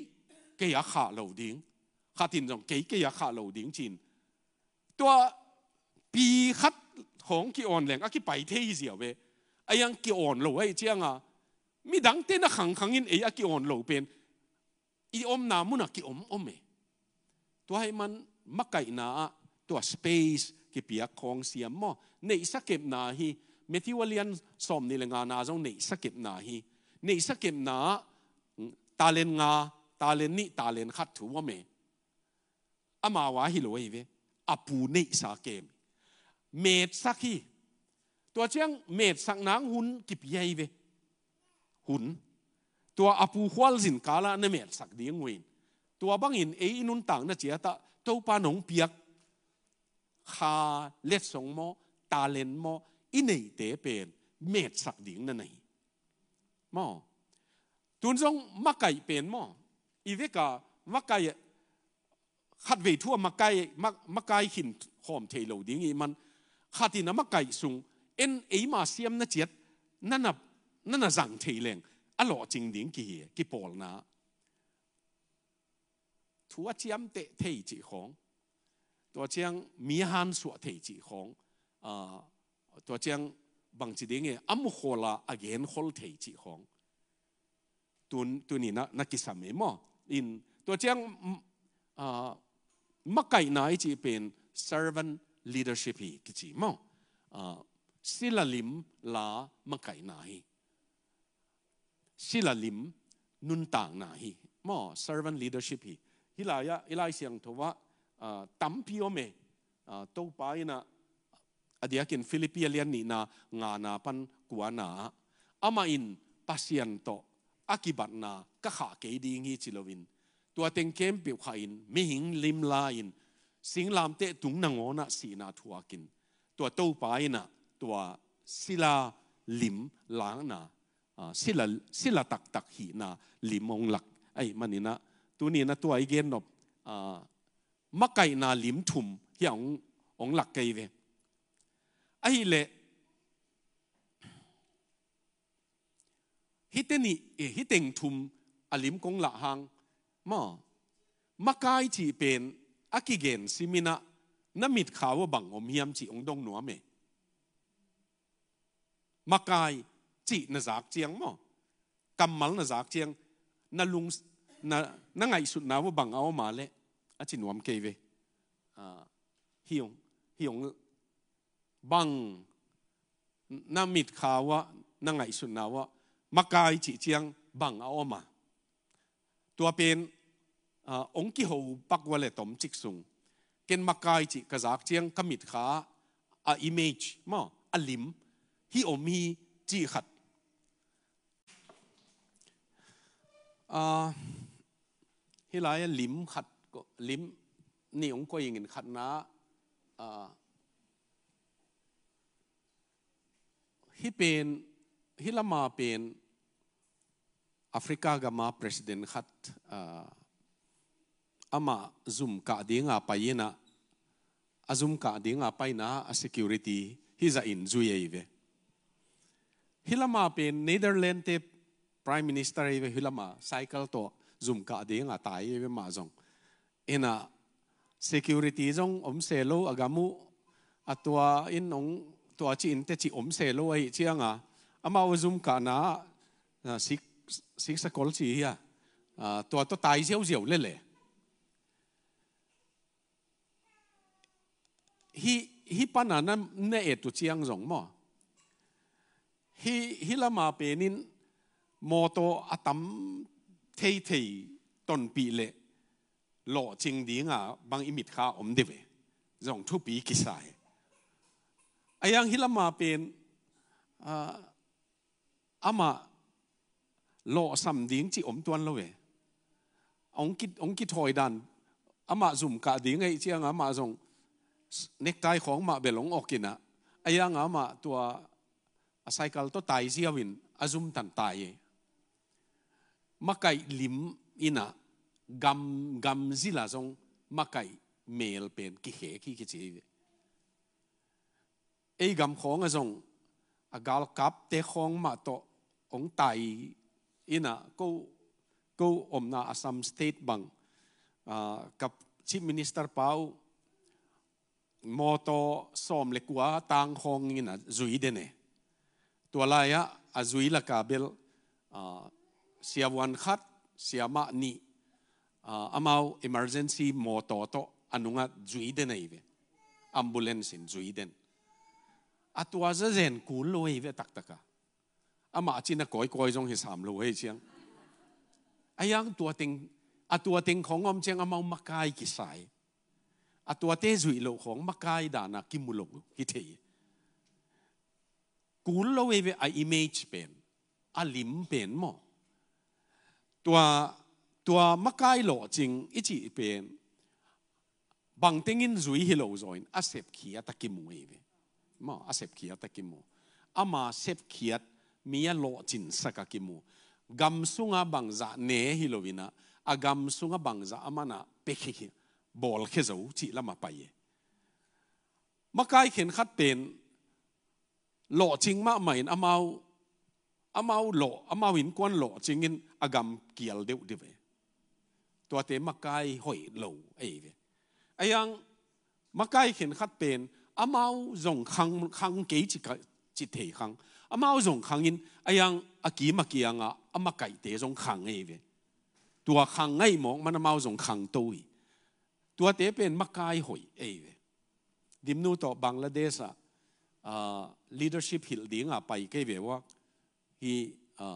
กี่ยาขาเหลาดิ้งขาดินจงกี่กี่ยาขาเหลาดิ้งจินตัวปีคัดของกี่อ่อนแรงอ่กีไปเที่ยเสียวเวไอยังกี่อ่อนเหลาไอเจ้าง่ะมีดังเต้นขังขังอินไออ่กิอ่อนเหลาเป็นอีอมนามุนอ่กิอมอมเอตัวให้มันมักไก่นาตัวสเปซกี่ปียคองเสียมอในสักเก็บนาฮีเมื่อที่วันเรียนสอบในเรื่องงานนาจงในสักเก็บนาฮีในสักเก็บนาตาเลนงา ตาเลนนี่ตาเลนขัดถูว่าเมอามาวาฮิโลเอเวอปูเนสาเกมเมดสักฮีตัวเชียงเมดสักนางหุนกิบใหญ่เว หุน ตัวอปูควอลสินกาลาเนเมดสักเดียงเวนตัวบังอินเอินุนต่างนะเจียตะเต้าปานงเปียกคาเล็ดสงมอ ตาเลนมออินเอเตเป็นเมดสักเดียงนั่นไงมอตุนซงมักไก่เปลี่ยนมออีเวกามักไก่ขัดเวทั่วมักไก่มักมักไก่หินหอมเทโลดิ้งอี มันขัดินะมักไก่สูงเอ็นเอมาเซียมนะเจ็ดนั่นน่ะนั่นน่ะสั่งเทเลงอ๋อจริงดิ้งกี่กี่ปอลนะทัวเจียมเตะเทจิของ ตัวเจียงมีฮันสวเทจิของตัวเจียงบางจีดิ้งเงี้ยอัมโคลาอเกนคอลเทจิของตัวตัวนี้นะนักกิสามมออินตัวเจ้าเอ่อมักไก่นายจีเป็น servant leadership ฮีกิจิมอสิลลิมลามักไก่นายสิลลิมนุนต่างนายมอ servant leadership ฮีฮิลายะฮิลายเสียงทว่าเออ่ตั้มพิโอเมเออ่ตัวไปนะอดีตกินฟิลิปปิเลียนนี่นะงานาปันกัวนาอามาอินพัสยันโตอากิบัตนาก็ขาเกดีงี้จิลวินตัวเต็งเกมเปียวขาอินไม่หิงลิมลาอินสิงลามเตะตุงนางอนะสีนาทัวกินตัวเต้าไปนะตัวศิลาลิมล้างนาศิลาศิลาตักตักหีนาลิมองหลักไอ้มันนี่นะตัวนี้นะตัวไอเกนนบมะไก่นาลิมถุมที่ององหลักไกเวไอ้เละฮิตนี่เอฮิตเองทุมอาลิมกงละหังมอมาไกจีเป็นอากิเกนซิมินะนมิดขาวบังอมเฮียมจีองดงหนัวเมมาไกจีนจากเจียงมอกำมัลนจากเจียงนลุงนนไงสุดนาวบังเอามาเลยอาจินวมเกเวฮิยงฮิยงบังนมิดขาวนังไงสุดนาวมากายจีเจียงบังเอามา ตัวเป็นองค์กิหูปักวเลตอมจิกสุง เกณฑ์มากายจีกระจากเจียงกมิดขาอะอิมเมจมออลิมฮิโอมีจีขัดฮิลายลิมขัดลิม นี่องค์ก็ยังเห็นขัดนะฮิเป็นฮิละมาเป็น Afrika gama president khat uh, ama zoom ka dinga payena azum ka dinga paina a security hiza in zuyeve hilama pe Netherlands te prime minister eve hilama cycle to zoom ka dinga tai eve ma zong. ena security zong om selo agamu atua in ong to chi in te chi om selo ai chianga ama zoom ka na sik สิ่งสกอลสีเฮียตัวตัวตายเจียวเสียวเล่เล่ฮีฮิปานนั้นเนีเอตัวเชียงสงมอฮีฮิละมาเป็นนินมอโตอตัมเทเทต้นปีเลยหล่อจริงดีงาบางอิมิดข้าอมเดเวสองทุปีกิสายไอยังฮิละมาเป็นอามาลอซ้มดิ้งจีอมตวนเลยเวองคิดองคิดถอยดันอามาจุ่มกะดิ้งไอเชียงอามาจงเน็กไตของมาเบลงออกกินนะไอยังอามาตัวไซคลตัวตายเสียวินอาจุ่มตันไตายมาไกลิมอินะกำกำซิลาจงมาไกเมลเป็นกิเหกิกิจีไอกำของอาซงอากาลกับเตะของมาโตองไต ina ko ko omna Assam State Bank uh, kap chief minister pau moto som lekua tang hong ina zui dene tualaya azui la kabel uh, ah, siawan khat siama ni uh, amau emergency moto to anunga zui dene ibe ambulance in zui den atwa zen kuloi ve taktaka อามาจินะก้อยก้อยจงให้สามลูกให้เชียงไอ้ยังตัวติงอาตัวติงของอมเชียงอามามักกายกิสายอาตัวเตจุยโลของมักกายด่านักกิมุลกกิเทกูลเวเวไออิมเมจเป็นอาลิมเป็นมอตัวตัวมักกายโลจริงอิจิเป็นบางติงินจุยฮิโลจอยอาเสพขี้อาตะกิมูเอเวมออาเสพขี้อาตะกิมูอามาเสพขี้ mi a lo chin saka ki mu gam sunga bangza ne hi lovina a gam sunga bangza amana pekhi hi bol khe zo chi lama pa ye makai khen khat pen lo ching ma main amau amau lo amau in kwan lo ching in agam kial deu de ve to te makai hoi lo ei ve ayang makai khen khat pen amau zong khang khang ke chi ka chi thei khang อามาส่งขังอินอายังอากีมาเกียงอ่ะอามาไก่เตะส่งขังไงเวตัวขังไงมองมันอามาส่งขังตัวตัวเตะเป็นมักกายหอยเอเวดิมนูต่อบังละเดสอ่ะีดเดอร์ชิพหิลดิ้งอ่ะไปก็เวว่าฮีอ่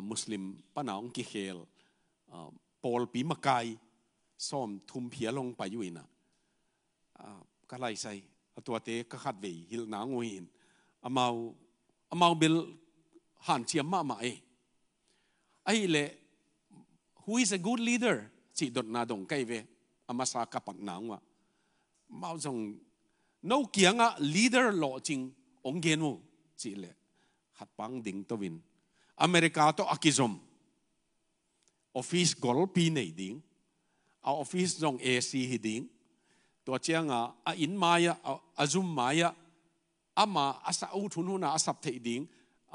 ามุสลิมปหนองกิเคลปอลปีมักกายซ้อมทุ่มเพียลงไปอยู่นะก็ไล่ใส่ตัวเตะก็ขัดเวหิลหนางุินอามา mau bil han chiam ma ma e ai le who is a good leader chỉ đột na dong cây về ama sa ka pak na ngwa mau dong no kiang a leader lo ching ong gen mu chỉ le hat pang ding to win america to akizom office gol pi nei ding a office dong ac hi ding to chiang a in maya a zoom maya ama asa u thun huna asap thei ding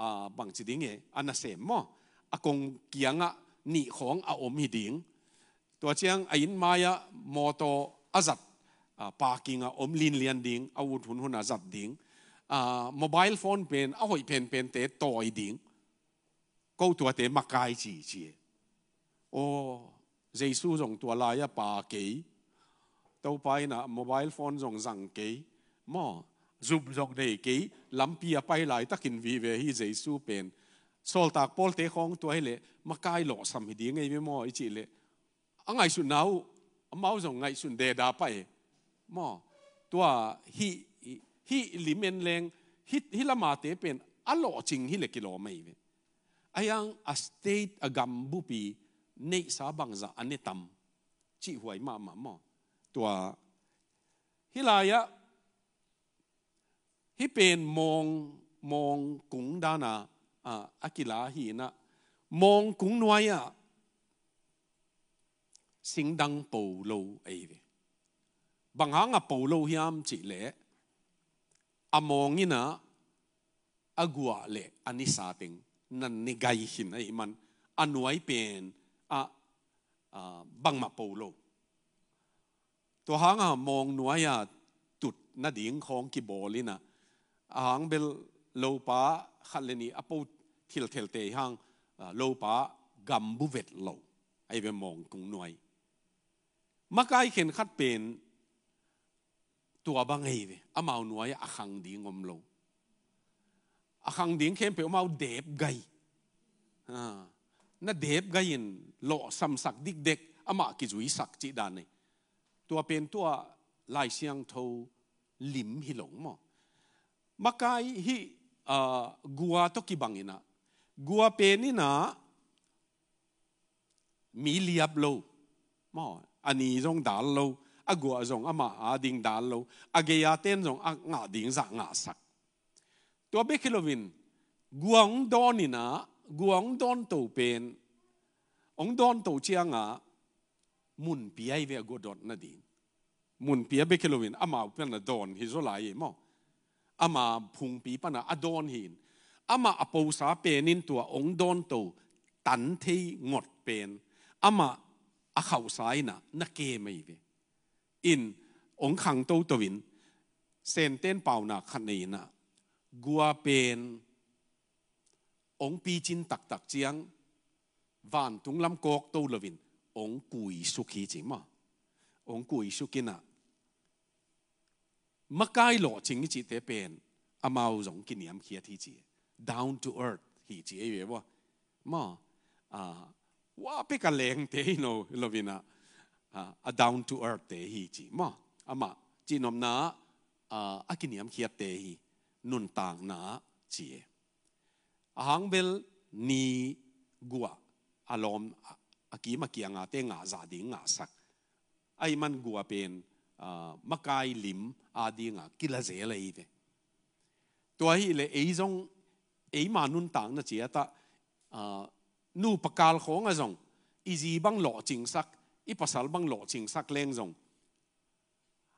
a bang chi ding e ana se mo akong kianga ni khong a om hi ding to chiang a in maya moto azat a parking a om lin lian ding a u thun huna zat ding a mobile phone pen a hoi pen pen te toy ding câu tua te makai chi chi e. o Jesus rong tua la ya pa ke tau pai na mobile phone rong zang ke mo zoom jong nei ke lampia pai lai takin vi ve hi jesu pen sol tak pol te khong to hele makai lo sam hi ding ei mo lệ anh le angai su nau amau jong ngai sun de da bay mo tua hi hi limen leng hi hi lama te pen alo ching hi le kilo mai ve ayang a state a gambu pi nei sa bang za anetam chi huai ma ma mo tua hilaya ฮิเป็นมองมองกุงดานาอากิลาหีนะมองกุงนวยอะสิงดังปูโลเอวบางหางอะปูโลฮิามจิเลอะมองอินะอะกัวเลอันนี้สาติงนั่นนิไกหินไอ้มันอันวยเป็นอะบางมาปูโลตัวหางอะมองนวยอะจุดนาดิ่งของกิบอลินะอหังเบลโลปาขั้นเลนีอะปูทิลทิลเตหังโลปากัมบูเวตโลไอเวมองกุงนวยมักไอเข็นขัดเป็นตัวบางไอเวอเมาหน่วยอะขังดีงมโลอะขังดีงเข็นเปอเมาเดบไกน่ะเดบไกินโลสัมสักดิกเด็กอามากิจวิสักจิดานเนตัวเป็นตัวลายเสียงทูลิมฮิหลงมอ makai hi gua to ki bangina gua peni na, liap lo mo ani jong dal lo a gua jong ama a ding dal lo a ge ya ten jong a nga ding za nga sak to be kilovin guang donina guang don to pen ong don to chianga mun pi ai ve go don na ding mun pi a be kilovin ama pen na don hi zo lai e mo ama phung pi pana adon hin ama apo sa penin tua ong don to tan thei ngot pen ama a khau sai na na ke mai ve in ong khang to to win sen ten pau na khan nei na gua pen ong pi chin tak tak chiang van tung lam kok to lovin ong kui sukhi chi ma ong kui sukina มะกายหล่อจิงจิเตเป็นอามาสงกินยมเคียที่จี down to earth ฮีจีเอเวว่ามาว่าว่าไปกันเลงเทยโนลวินะอา down to earth เตฮีจีมาอามาจีนอมนาอาอกินยมเคียเตฮีนุนต่างนาจีอาหังเบลนีกัวอารมณ์อากิมาเกียงอาเตงอาซาดิงอาสักไอ้มันกัวเป็น à mắc cái lim à đi ngà kia là dễ lấy thế tôi hi là ấy giống ấy mà nun tặng nó chỉ ta à nu bạc cal khó ngà giống ý gì băng lộ chính xác ý pasal băng lộ chính xác lên giống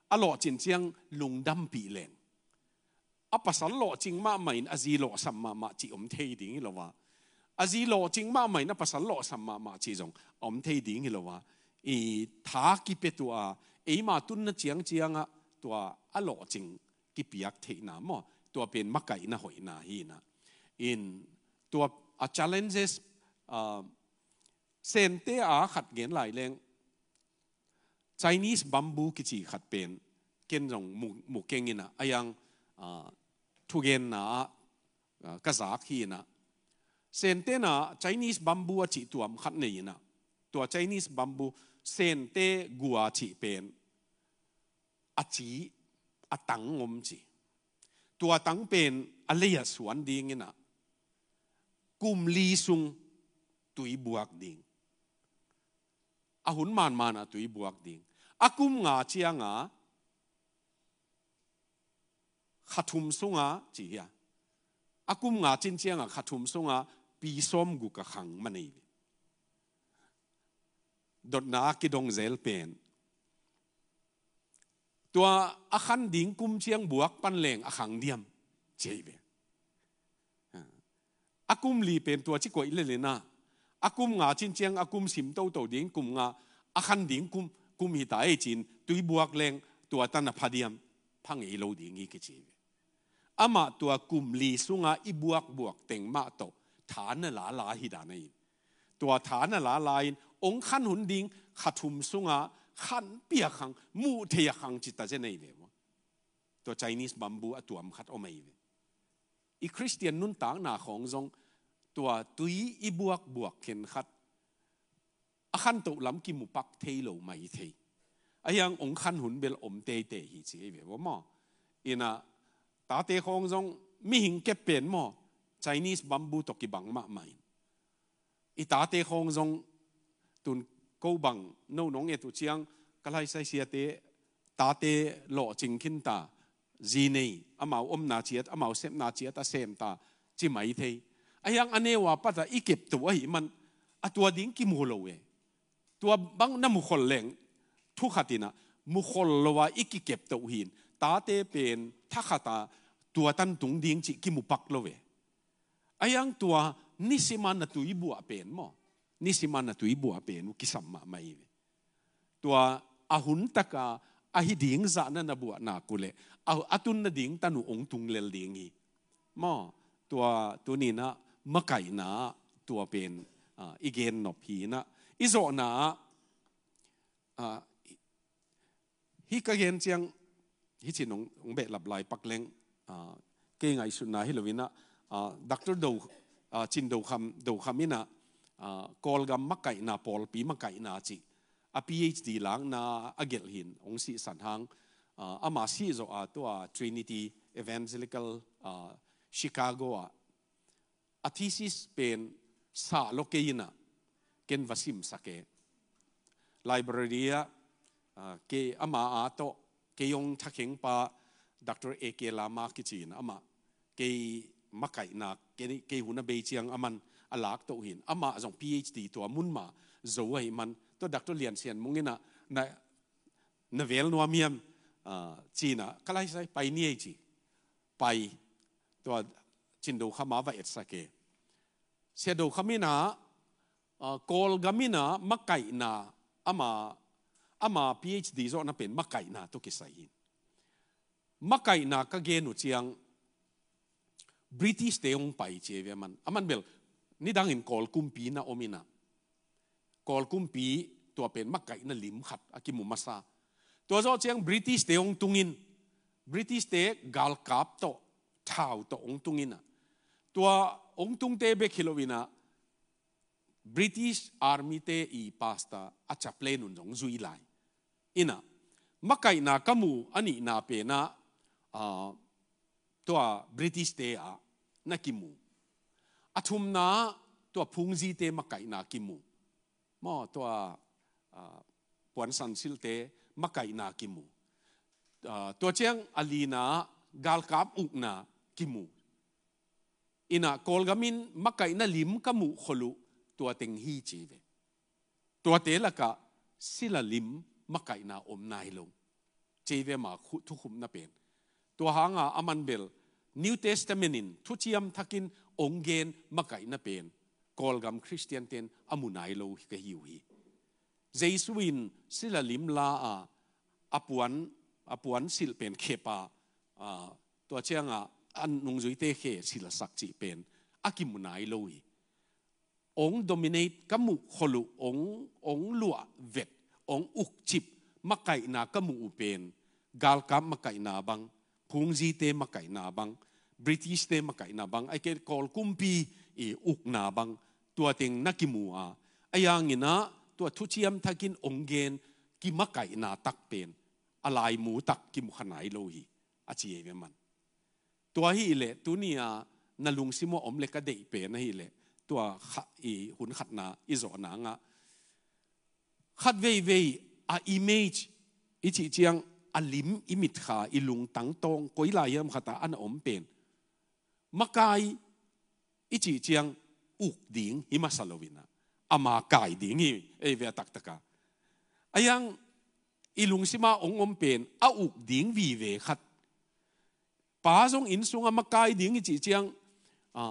à lộ chính chiang lùng đâm bị lên à pasal lộ chính mà mày à gì lộ sầm mà mà chỉ ông thấy đi là wa à gì lộ chính mà mày nó pasal lộ sầm mà mà chỉ giống ông thấy đi là wa ý thá kí biết tu เอ้มาตุนนะเจียงเจียงอ่ะตัวอโลจิงกิปียกเทนามอตัวเป็นมักไก่นะหอยนาฮีนะอินตัวอัจฉริยะเซนเตอาขัดเงินหลายแรง Chinese bamboo กิจิขัดเป็นเก่งจงหมู่หมู่เก่งนะไอยังทุเกนนะกระซักฮีนะเซนเตนะ Chinese bamboo จิตัวขัดเนี่ยนะตัว Chinese bamboo เซนเตกัวจีเป็นอาจีอาตังงมจีตัวตังเป็นอะไรสวนดีงี้นะกุมลีซุงตุยบวกดิงอาหุนมานมานะตุยบวกดิงอากุมงาเชียงาขัดทุมซุงาจีฮะอากุมงาจินเชียงาขัดทุมซุงาปีส้มกุกขังมันนี่ dort nakidong zel pen tua akhan ding kum chiang buak pan leng akhang diam cheibe akum li pen tua chi ko ile le na akum nga chin chiang akum sim to to ding kum nga akhan ding kum kum hi ta e chin tui buak leng tua tan phadiam phang e lo ding i ke cheibe ama tua kum li sunga i buak buak teng ma to thana la la hi da nei tua thana la la in องขันหุ่นดิงขัดทุมสุงะขันเปียขังมูเทียขังจิตตาเจนเดวตัวจีนีสบัมบูอตัวมขัดอไมยเอีคริสเตียนนุ่นต่างหนาของทรงตัวตุยอีบวกบวกเข็นขัดอขันตุลำกิมุปักเทโลไม่เทอายังองขันหุ่นเบลอมเตเตหิจิเวว่ามออินะตาเตของทรงมิหิงเก็บเปลี่ยนมอจีนีสบัมบูตกิบังมาไม่อีตาเตของทรงตุนกบังนู่นองเอตุเชียงกลายใส่เสียเตตาเตหล่อจิงขินตาจีนีอามาอมนาเชียตอามาเซมนาเชียตาเซมตาจิไหมเทไอยังอันเนว่าปัตตาอีเก็บตัวหิมันอตัวดิ้งกิมูโลเวตัวบังน้ำมุขลแลง ทุกขตินะมุขลว่าอีกเก็บตัวหินตาเตเป็นทักขตาตัวตันตุงดิ้งจิกิมุปักโลเวไอยังตัวนิสิมันตุยบัวเป็นมั้นิสิมานตุยบัวเป็นกิสัมมาไม่ตัวอาหุนตะกาอาหิดิงจานันบัวนากุเลอาอาตุนนดิงตานุองตุงเลลิงีมอตัวตัวนี้นะเมไก่นาตัวเป็นอีเกนนบพีนะอิโซนาฮิกเกนเจียงฮิจินงเบะหลับลายปักเลงเกงไอสุนนาฮิลวินะดักเตอร์ดูจินดูคำดูคำนี้นะ kolgam ah, makai na polpi makai na chi a phd lang na agel hin ong si san hang ah, ama si zo a to a trinity evangelical ah, chicago a a thesis pen sa lokeina ken vasim sake library a ke ama a to ke yong thaking pa dr ak lama kichin ama ke makai na ke ke huna be chiang aman a lak to hin ama zong phd to mun ma zo wai man to doctor lian sian mungina na na vel no miam china kalai sai pai ni chi pai to chin do khama va et sake se do khamina kol gamina makai na ama ama phd zo na pen makai na to kisai hin makai na ka genu chiang British te ong pai che ve man aman bel นี่ดังอินกอลกุมปีนะโอมินะกอลกุมปีตัวเป็นมักไก่นั่นลิมขัดอากิมุมาซาตัวเจ้าเชียงบริติชเตองตุงินบริติชเตกาลกาบโตชาวโตองตุงินะตัวองตุงเตเบคิโลวินะบริติชอาร์มีเตอีปาสตาอาจับเลนุนจงซุยไลอินะมักไก่นากามูอันนี้นาเปนะตัวบริติชเตอะนักิมูอาทุมนาตัวพุงจีเตมาไก่นากิมูมอตัวปวนสันสิลเตมาไก่นากิมูตัวเชียงอลีนากาลกาบอุกนากิมูอินากอลกามินมาไก่นาลิมกามูขลุตัวเต็งฮีจีเวตัวเตละกะสิลลิมมาไก่นาอมนายลงจีเวมาทุกขุมนาเป็นตัวหางาอามันเบลนิวเทสเตเมนินทุเชียมทักินองเกนมาไก่นับเป็นกอลกัมคริสเตียนเตนอมุนายโลกหิวฮีเจสวินสิลลิมลาอาอปวนอปวนสิลเป็นเคปาตัวเชียงอ่ะอันนงจุยเตเคสิลสักจีเป็นอากิมุนายโลฮีองโดมิเนตกมุขลุององลัวเวทองอุกจิบมาไก่นากมุอุเป็นกาลกัมมาไก่นาบังพุงจีเตมาไก่นาบัง British te makai na bang ai ke call kumpi e uk na bang tua ting nakimu a ayang ina tua thuchiam thakin ongen ki makai na tak pen alai mu tak ki mu khanai lo hi e man tua hi le tu ni a nalung simo om le ka dei pe na hi le tua kha e hun khat na i zo na nga khat vei vei a image ichi chiang alim imit kha ilung tang tong koilai yam khata an om pen makai ichi chiang uk ding himasalowina ama kai ding hi e ve taka ayang ilung sima ong om pen a uk ding vi ve khat pa song in sunga makai ding ichi chiang a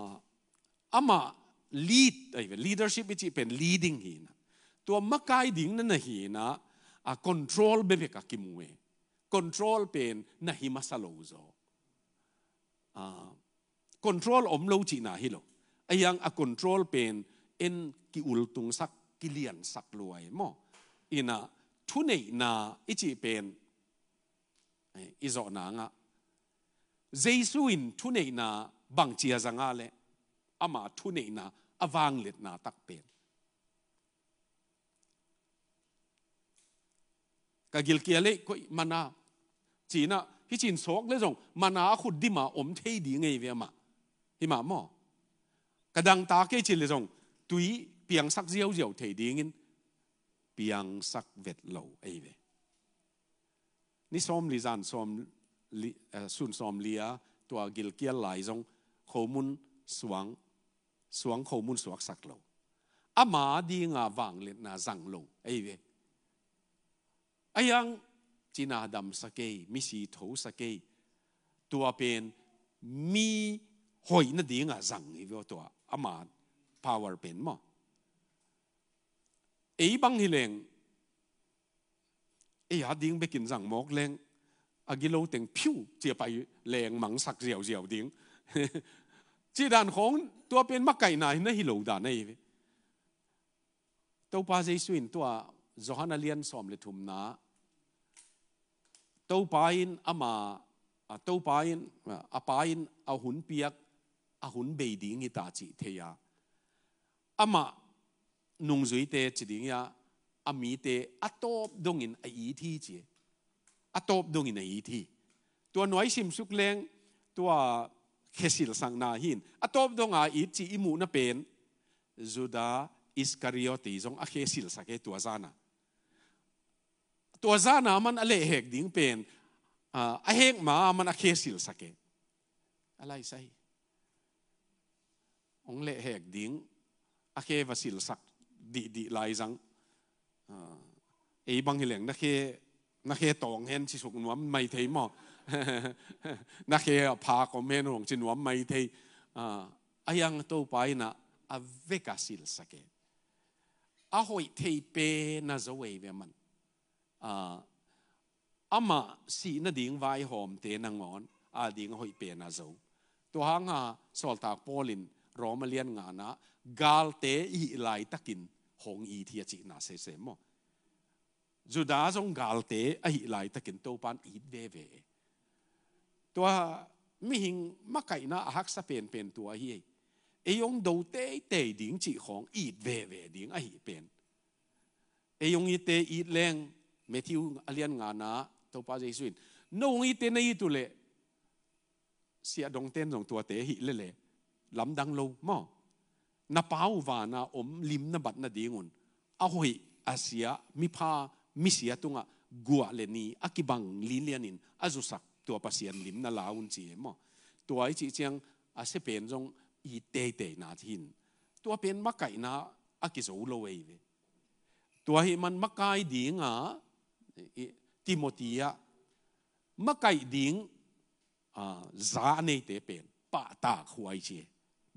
ama lead ai leadership ichi pen leading hi na to makai ding na na hi na a control bebe ka kimuwe control pen na himasalozo ah control om lo chi na hi lo ayang a control pen en ki ul tung sak ki lian sak luai mo ina thu nei na ichi pen eh, izo na nga jesuin thu nei na bang chia zanga le ama thu nei na awang let na tak pen Kagil gil kia le ko mana china hi chin sok le jong mana khu dima om thei di ngei ve ma mà ima cái kadang ta ke chi là zong túi piang sắc diêu dieu thể ding in piang sắc vet lầu ấy về ni som li zan som li eh, sun som lia tua gil kia lai zong khomun suang suang khomun suak lầu lo ama đi nga vang lên na zang lo ei ve ayang china dam sake mi si tho sake tua pen mi หอยนั่นเองอะสั่งอีกตัวอามาพาวเวอร์เป็นมั้งไอ้บางทีเองไอ้ยาดิ้งไปกินสังหมกเลงอากิโลตึงพิวจียไปเรงมังสักเดียวเดียวดิ้งจีดานของตัวเป็นมะไก่นายนั่นฮิโลดานไอ้เต้าป้าใจสุนตัวจอห์นอเลียนสอมเลทุมนาเต้าป้าอินอามาเต้าป้าอินอาป้าอินเอาหุ่นเปียก a hun be ding i ta chi the ya ama nung zui te chi ding ya ami te atop dong in a i thi chi atop dong in a i thi tua noi sim suk leng tua sil sang na hin atop dong a i chi i mu na pen juda iskarioti zong a sil sa ke tua zana tua zana man ale hek ding pen a hek ma man a sil sa ke alai sai ông lệ hẹc điếng à khi và xịt sắc đi đi lai răng. ấy ờ, băng hi lệnh nó khi nó khi tòng hen chỉ sụp nuông mày thấy mò [LAUGHS] nó khi phá có men rong chỉ nuông mày thấy à ờ, ayang tàu bay na à về cả xịt sắc cái à hội thấy pe na zoe về mình à mà si na ding vai hom te nang on a ding hoi pe na zo to hang ha sol tak polin รอมาเลียนงานะกาลเตอีไลตะกินหงอีเทียจินาเซเซมอจุดาจงกาลเตอีไลตะกินโตปานอีเวเวตัวมิหิงมาไก่นะฮักสเปนเป็นตัวเฮียเอยงดูเตเตดิงจิของอีเวเวดิงงหิเป็นเอยงอีเตอีแรงเมทิวอเลียนงานะตัวปาเจสุนนงอีเตในตุเลเสียดงเต้นสองตัวเตหิเลเลลำดังโลมอนับเาวานาอมลิมนบัตนาดีงุนอาหอยอาเซีย มิพา มิเสียตุงะกัวเลนีอากิบังลิเลียนินอาจุสักตัวภาษนลิมนาลาวุนจีมอตัวไอจีจียงอาเซเป็นจงอีเตเตนาทิน ตัวเป็นมะไก่นาอากิโซโลเวยวตัวให้มันมะไก่ดีงะติโมติยามะไก่ดีงอ่าซาเนเตเปนปาตาควายเจ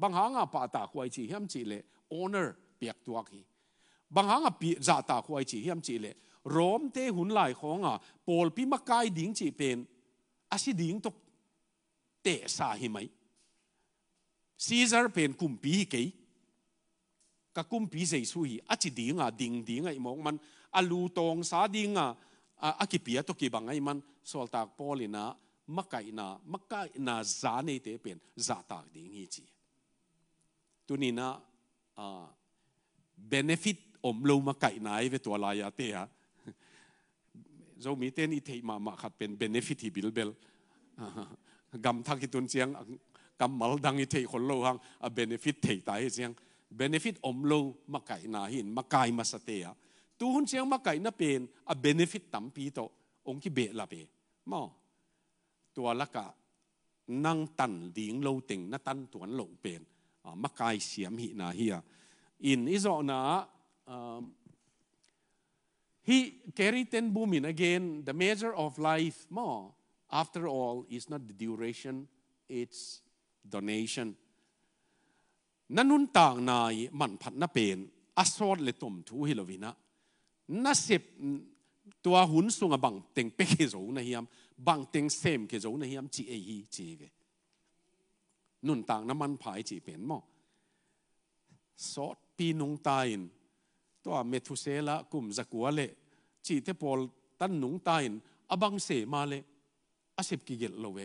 บางหางาปะตาควายจีเฮียมจีเล honor เปียกตัวกีบางหางาปีจ่าตาควายจีเฮียมจีเลรอมเตหุนหลายของอ่ะปอลพิมากายดิ่งจีเป็นอาศิดิ่งตกเตะสาหิไหมซีซาร์เป็นกุมปีกีกกุมปีเสสุยอาจิดิ่งอ่ะดิ่งดิ่งไอ้มองมันอาลูตองสาดิ่งอ่ะอากิเปียตกีบังไอ้มันสอลตากปอลินะมักไก่นะมักไก่นะจานีเตเป็นจ่าตากดิ่งอีจีตัวนี้นะเบเนฟิตอมลมาไก่นายเวตัวลายาเตีะจมีเตนอิเทมามาขัดเป็นเบเนฟิตที่บิลเบลกำทักกิตุนเซียงกำมัลดังอิเทคนโลหังเบเนฟิตเทตายเซียงเบเนฟิตอมลมาไก่นาหินมาไก่มาสเตียตัวหุ่นเซียงมาไก่นะเป็นเบเนฟิตตัมปีโตองค์ที่เบลลาเปมอตัวละกันนั่งตันดิ้งโลติงนั่งตันตัวนั่งโลเป็นมะกายเสียมหินาเฮียอินอิโซนาฮี carried ten boom in again the measure of life more after all is not the duration it's donation นันนุนต่างนายมันผัดนเป็นอัศวรเลตมทูฮิลวินะนั่นเสพตัวหุ่นสุงบังเต็งเป๊กเขโจนะฮิมบังเต็งเซมเขโจนะฮิมจีเอฮีจีเวนุ่นต่างน้ำมันผายจีเปลี่ยนหม้อสอดปีนงตายนตัวเมทุเซละกลุ่มจักัวเลจีเทปอลตันนุงตายนอบังเสมาเลอาเสบกิเกลโลเว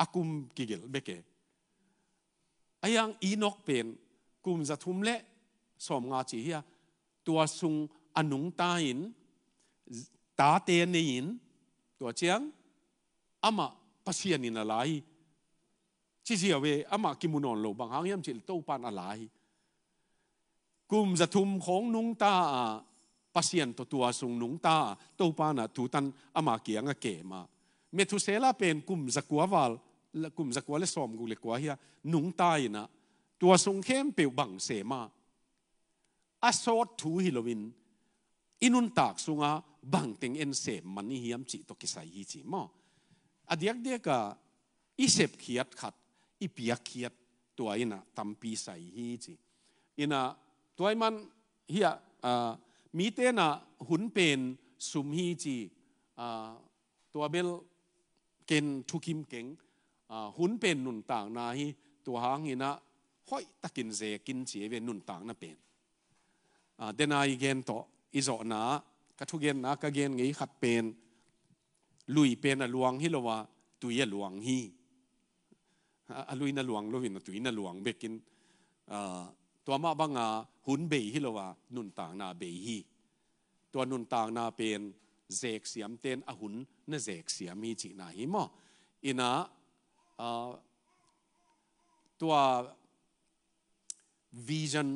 อากุมกิเกลเบเกอายังอีนกเป็นกลุ่มจะทุมเลสอมงาจีเฮียตัวซุงอนุงตายนตาเตนยินตัวเจียงอามาปัสยานินอะไรชี่ยวเวอมากิมุนอนโลบางหังยำจิตโตปานอะไรกุมจะทุมของนุงตาปัสเซียนตัวตัวสุงนุงตาโตปานะถูตันอมาเกียงเกะมา เมทุเซลาเป็นกุมจะกัววาลกุมจะกัวเลสอมกุเลกัวเฮียนุงตายนะตัวสุงเข้มเปียวบังเสมาอสโดทูฮิโลวิน อินุนตากสุงอบังติงเอ็นเสมันนี่ยำจิตตกิสัยยีจิมออดีกเดียกอิเซบขีดขัดอีพิยาคียดตัวอินะตัมปีใส่ฮีจีอินะตัวมันเฮียมีเตนะหุนเป็นสุมฮีจีตัวเบลเกนทุกิมเก่งหุนเป็นนุนต่างนาฮีตัวหางอินะห้อยตะกินเจกินเจเวนุนต่างนาเป็นเดนายเกนโตอิโซนากระทุเกนนากระเกนงี้ขัดเป็นลุยเป็นอะลวงฮิโลวาตุยอะลวงฮีอลุยนหลวงลุยนตุยนหลวงเบกินตัวมาบังอาหุนเบยฮิลวานุนต่างนาเบยฮีตัวนุนต่างนาเป็นเจกเสียมเตนอหุนนเจกเสียมมีจีนาฮิมออินาตัววิจัน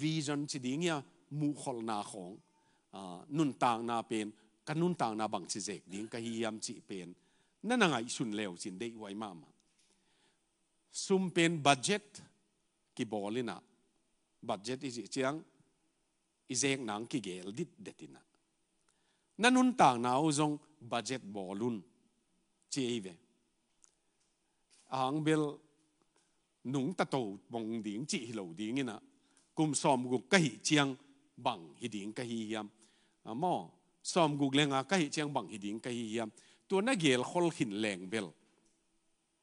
วิจันจีดีเงียมูขลนาของนุนต่างนาเป็นกันนุนต่างนาบังจีเจกดิงกะฮิยามจีเป็นนั่นไงชุนเลวจินได้ไวมาก sum pen budget ki bolina budget is chiang izek nang ki gel dit detina nanun tang na uzong budget bolun chive e ang bil, nung ta to bong ding chi hilo ding ina kum som gu kai chiang bang hi ding kai hiam mo som gu lenga kai chiang bằng hi ding kai hiam tu na gel khol khin leng bel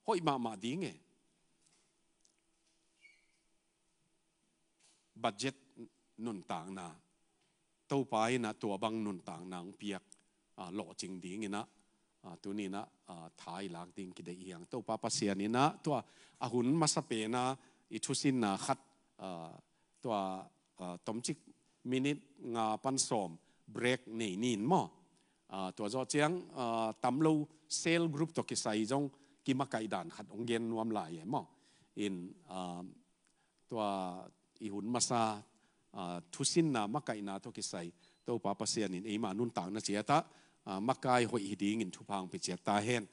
hoi ma ma ding e บัจเจ็ตนุนต่างนาเต้าไปนะตัวบางนุนต่างนางเปียกหล่อจริงดีงนะตัวนี้นะถ่ายหลังดิงกิดเอียงเต้าปาปัสเซียนี่นะตัวอาหุนมาสเปนะอิทุสินนะขัดตัวตมจิกมินิตงาปันสมเบรกนี่นินมอตัวจอเจียงตำลูเซลกรุ๊ปตัวกิไซจงกิมกไกด่านขัดองเย็นวมลายมออินตัว伊混马萨，突辛纳马盖纳托克塞，都巴巴西安因伊玛努尔塔纳杰塔，马盖霍伊迪因图潘皮杰塔亨。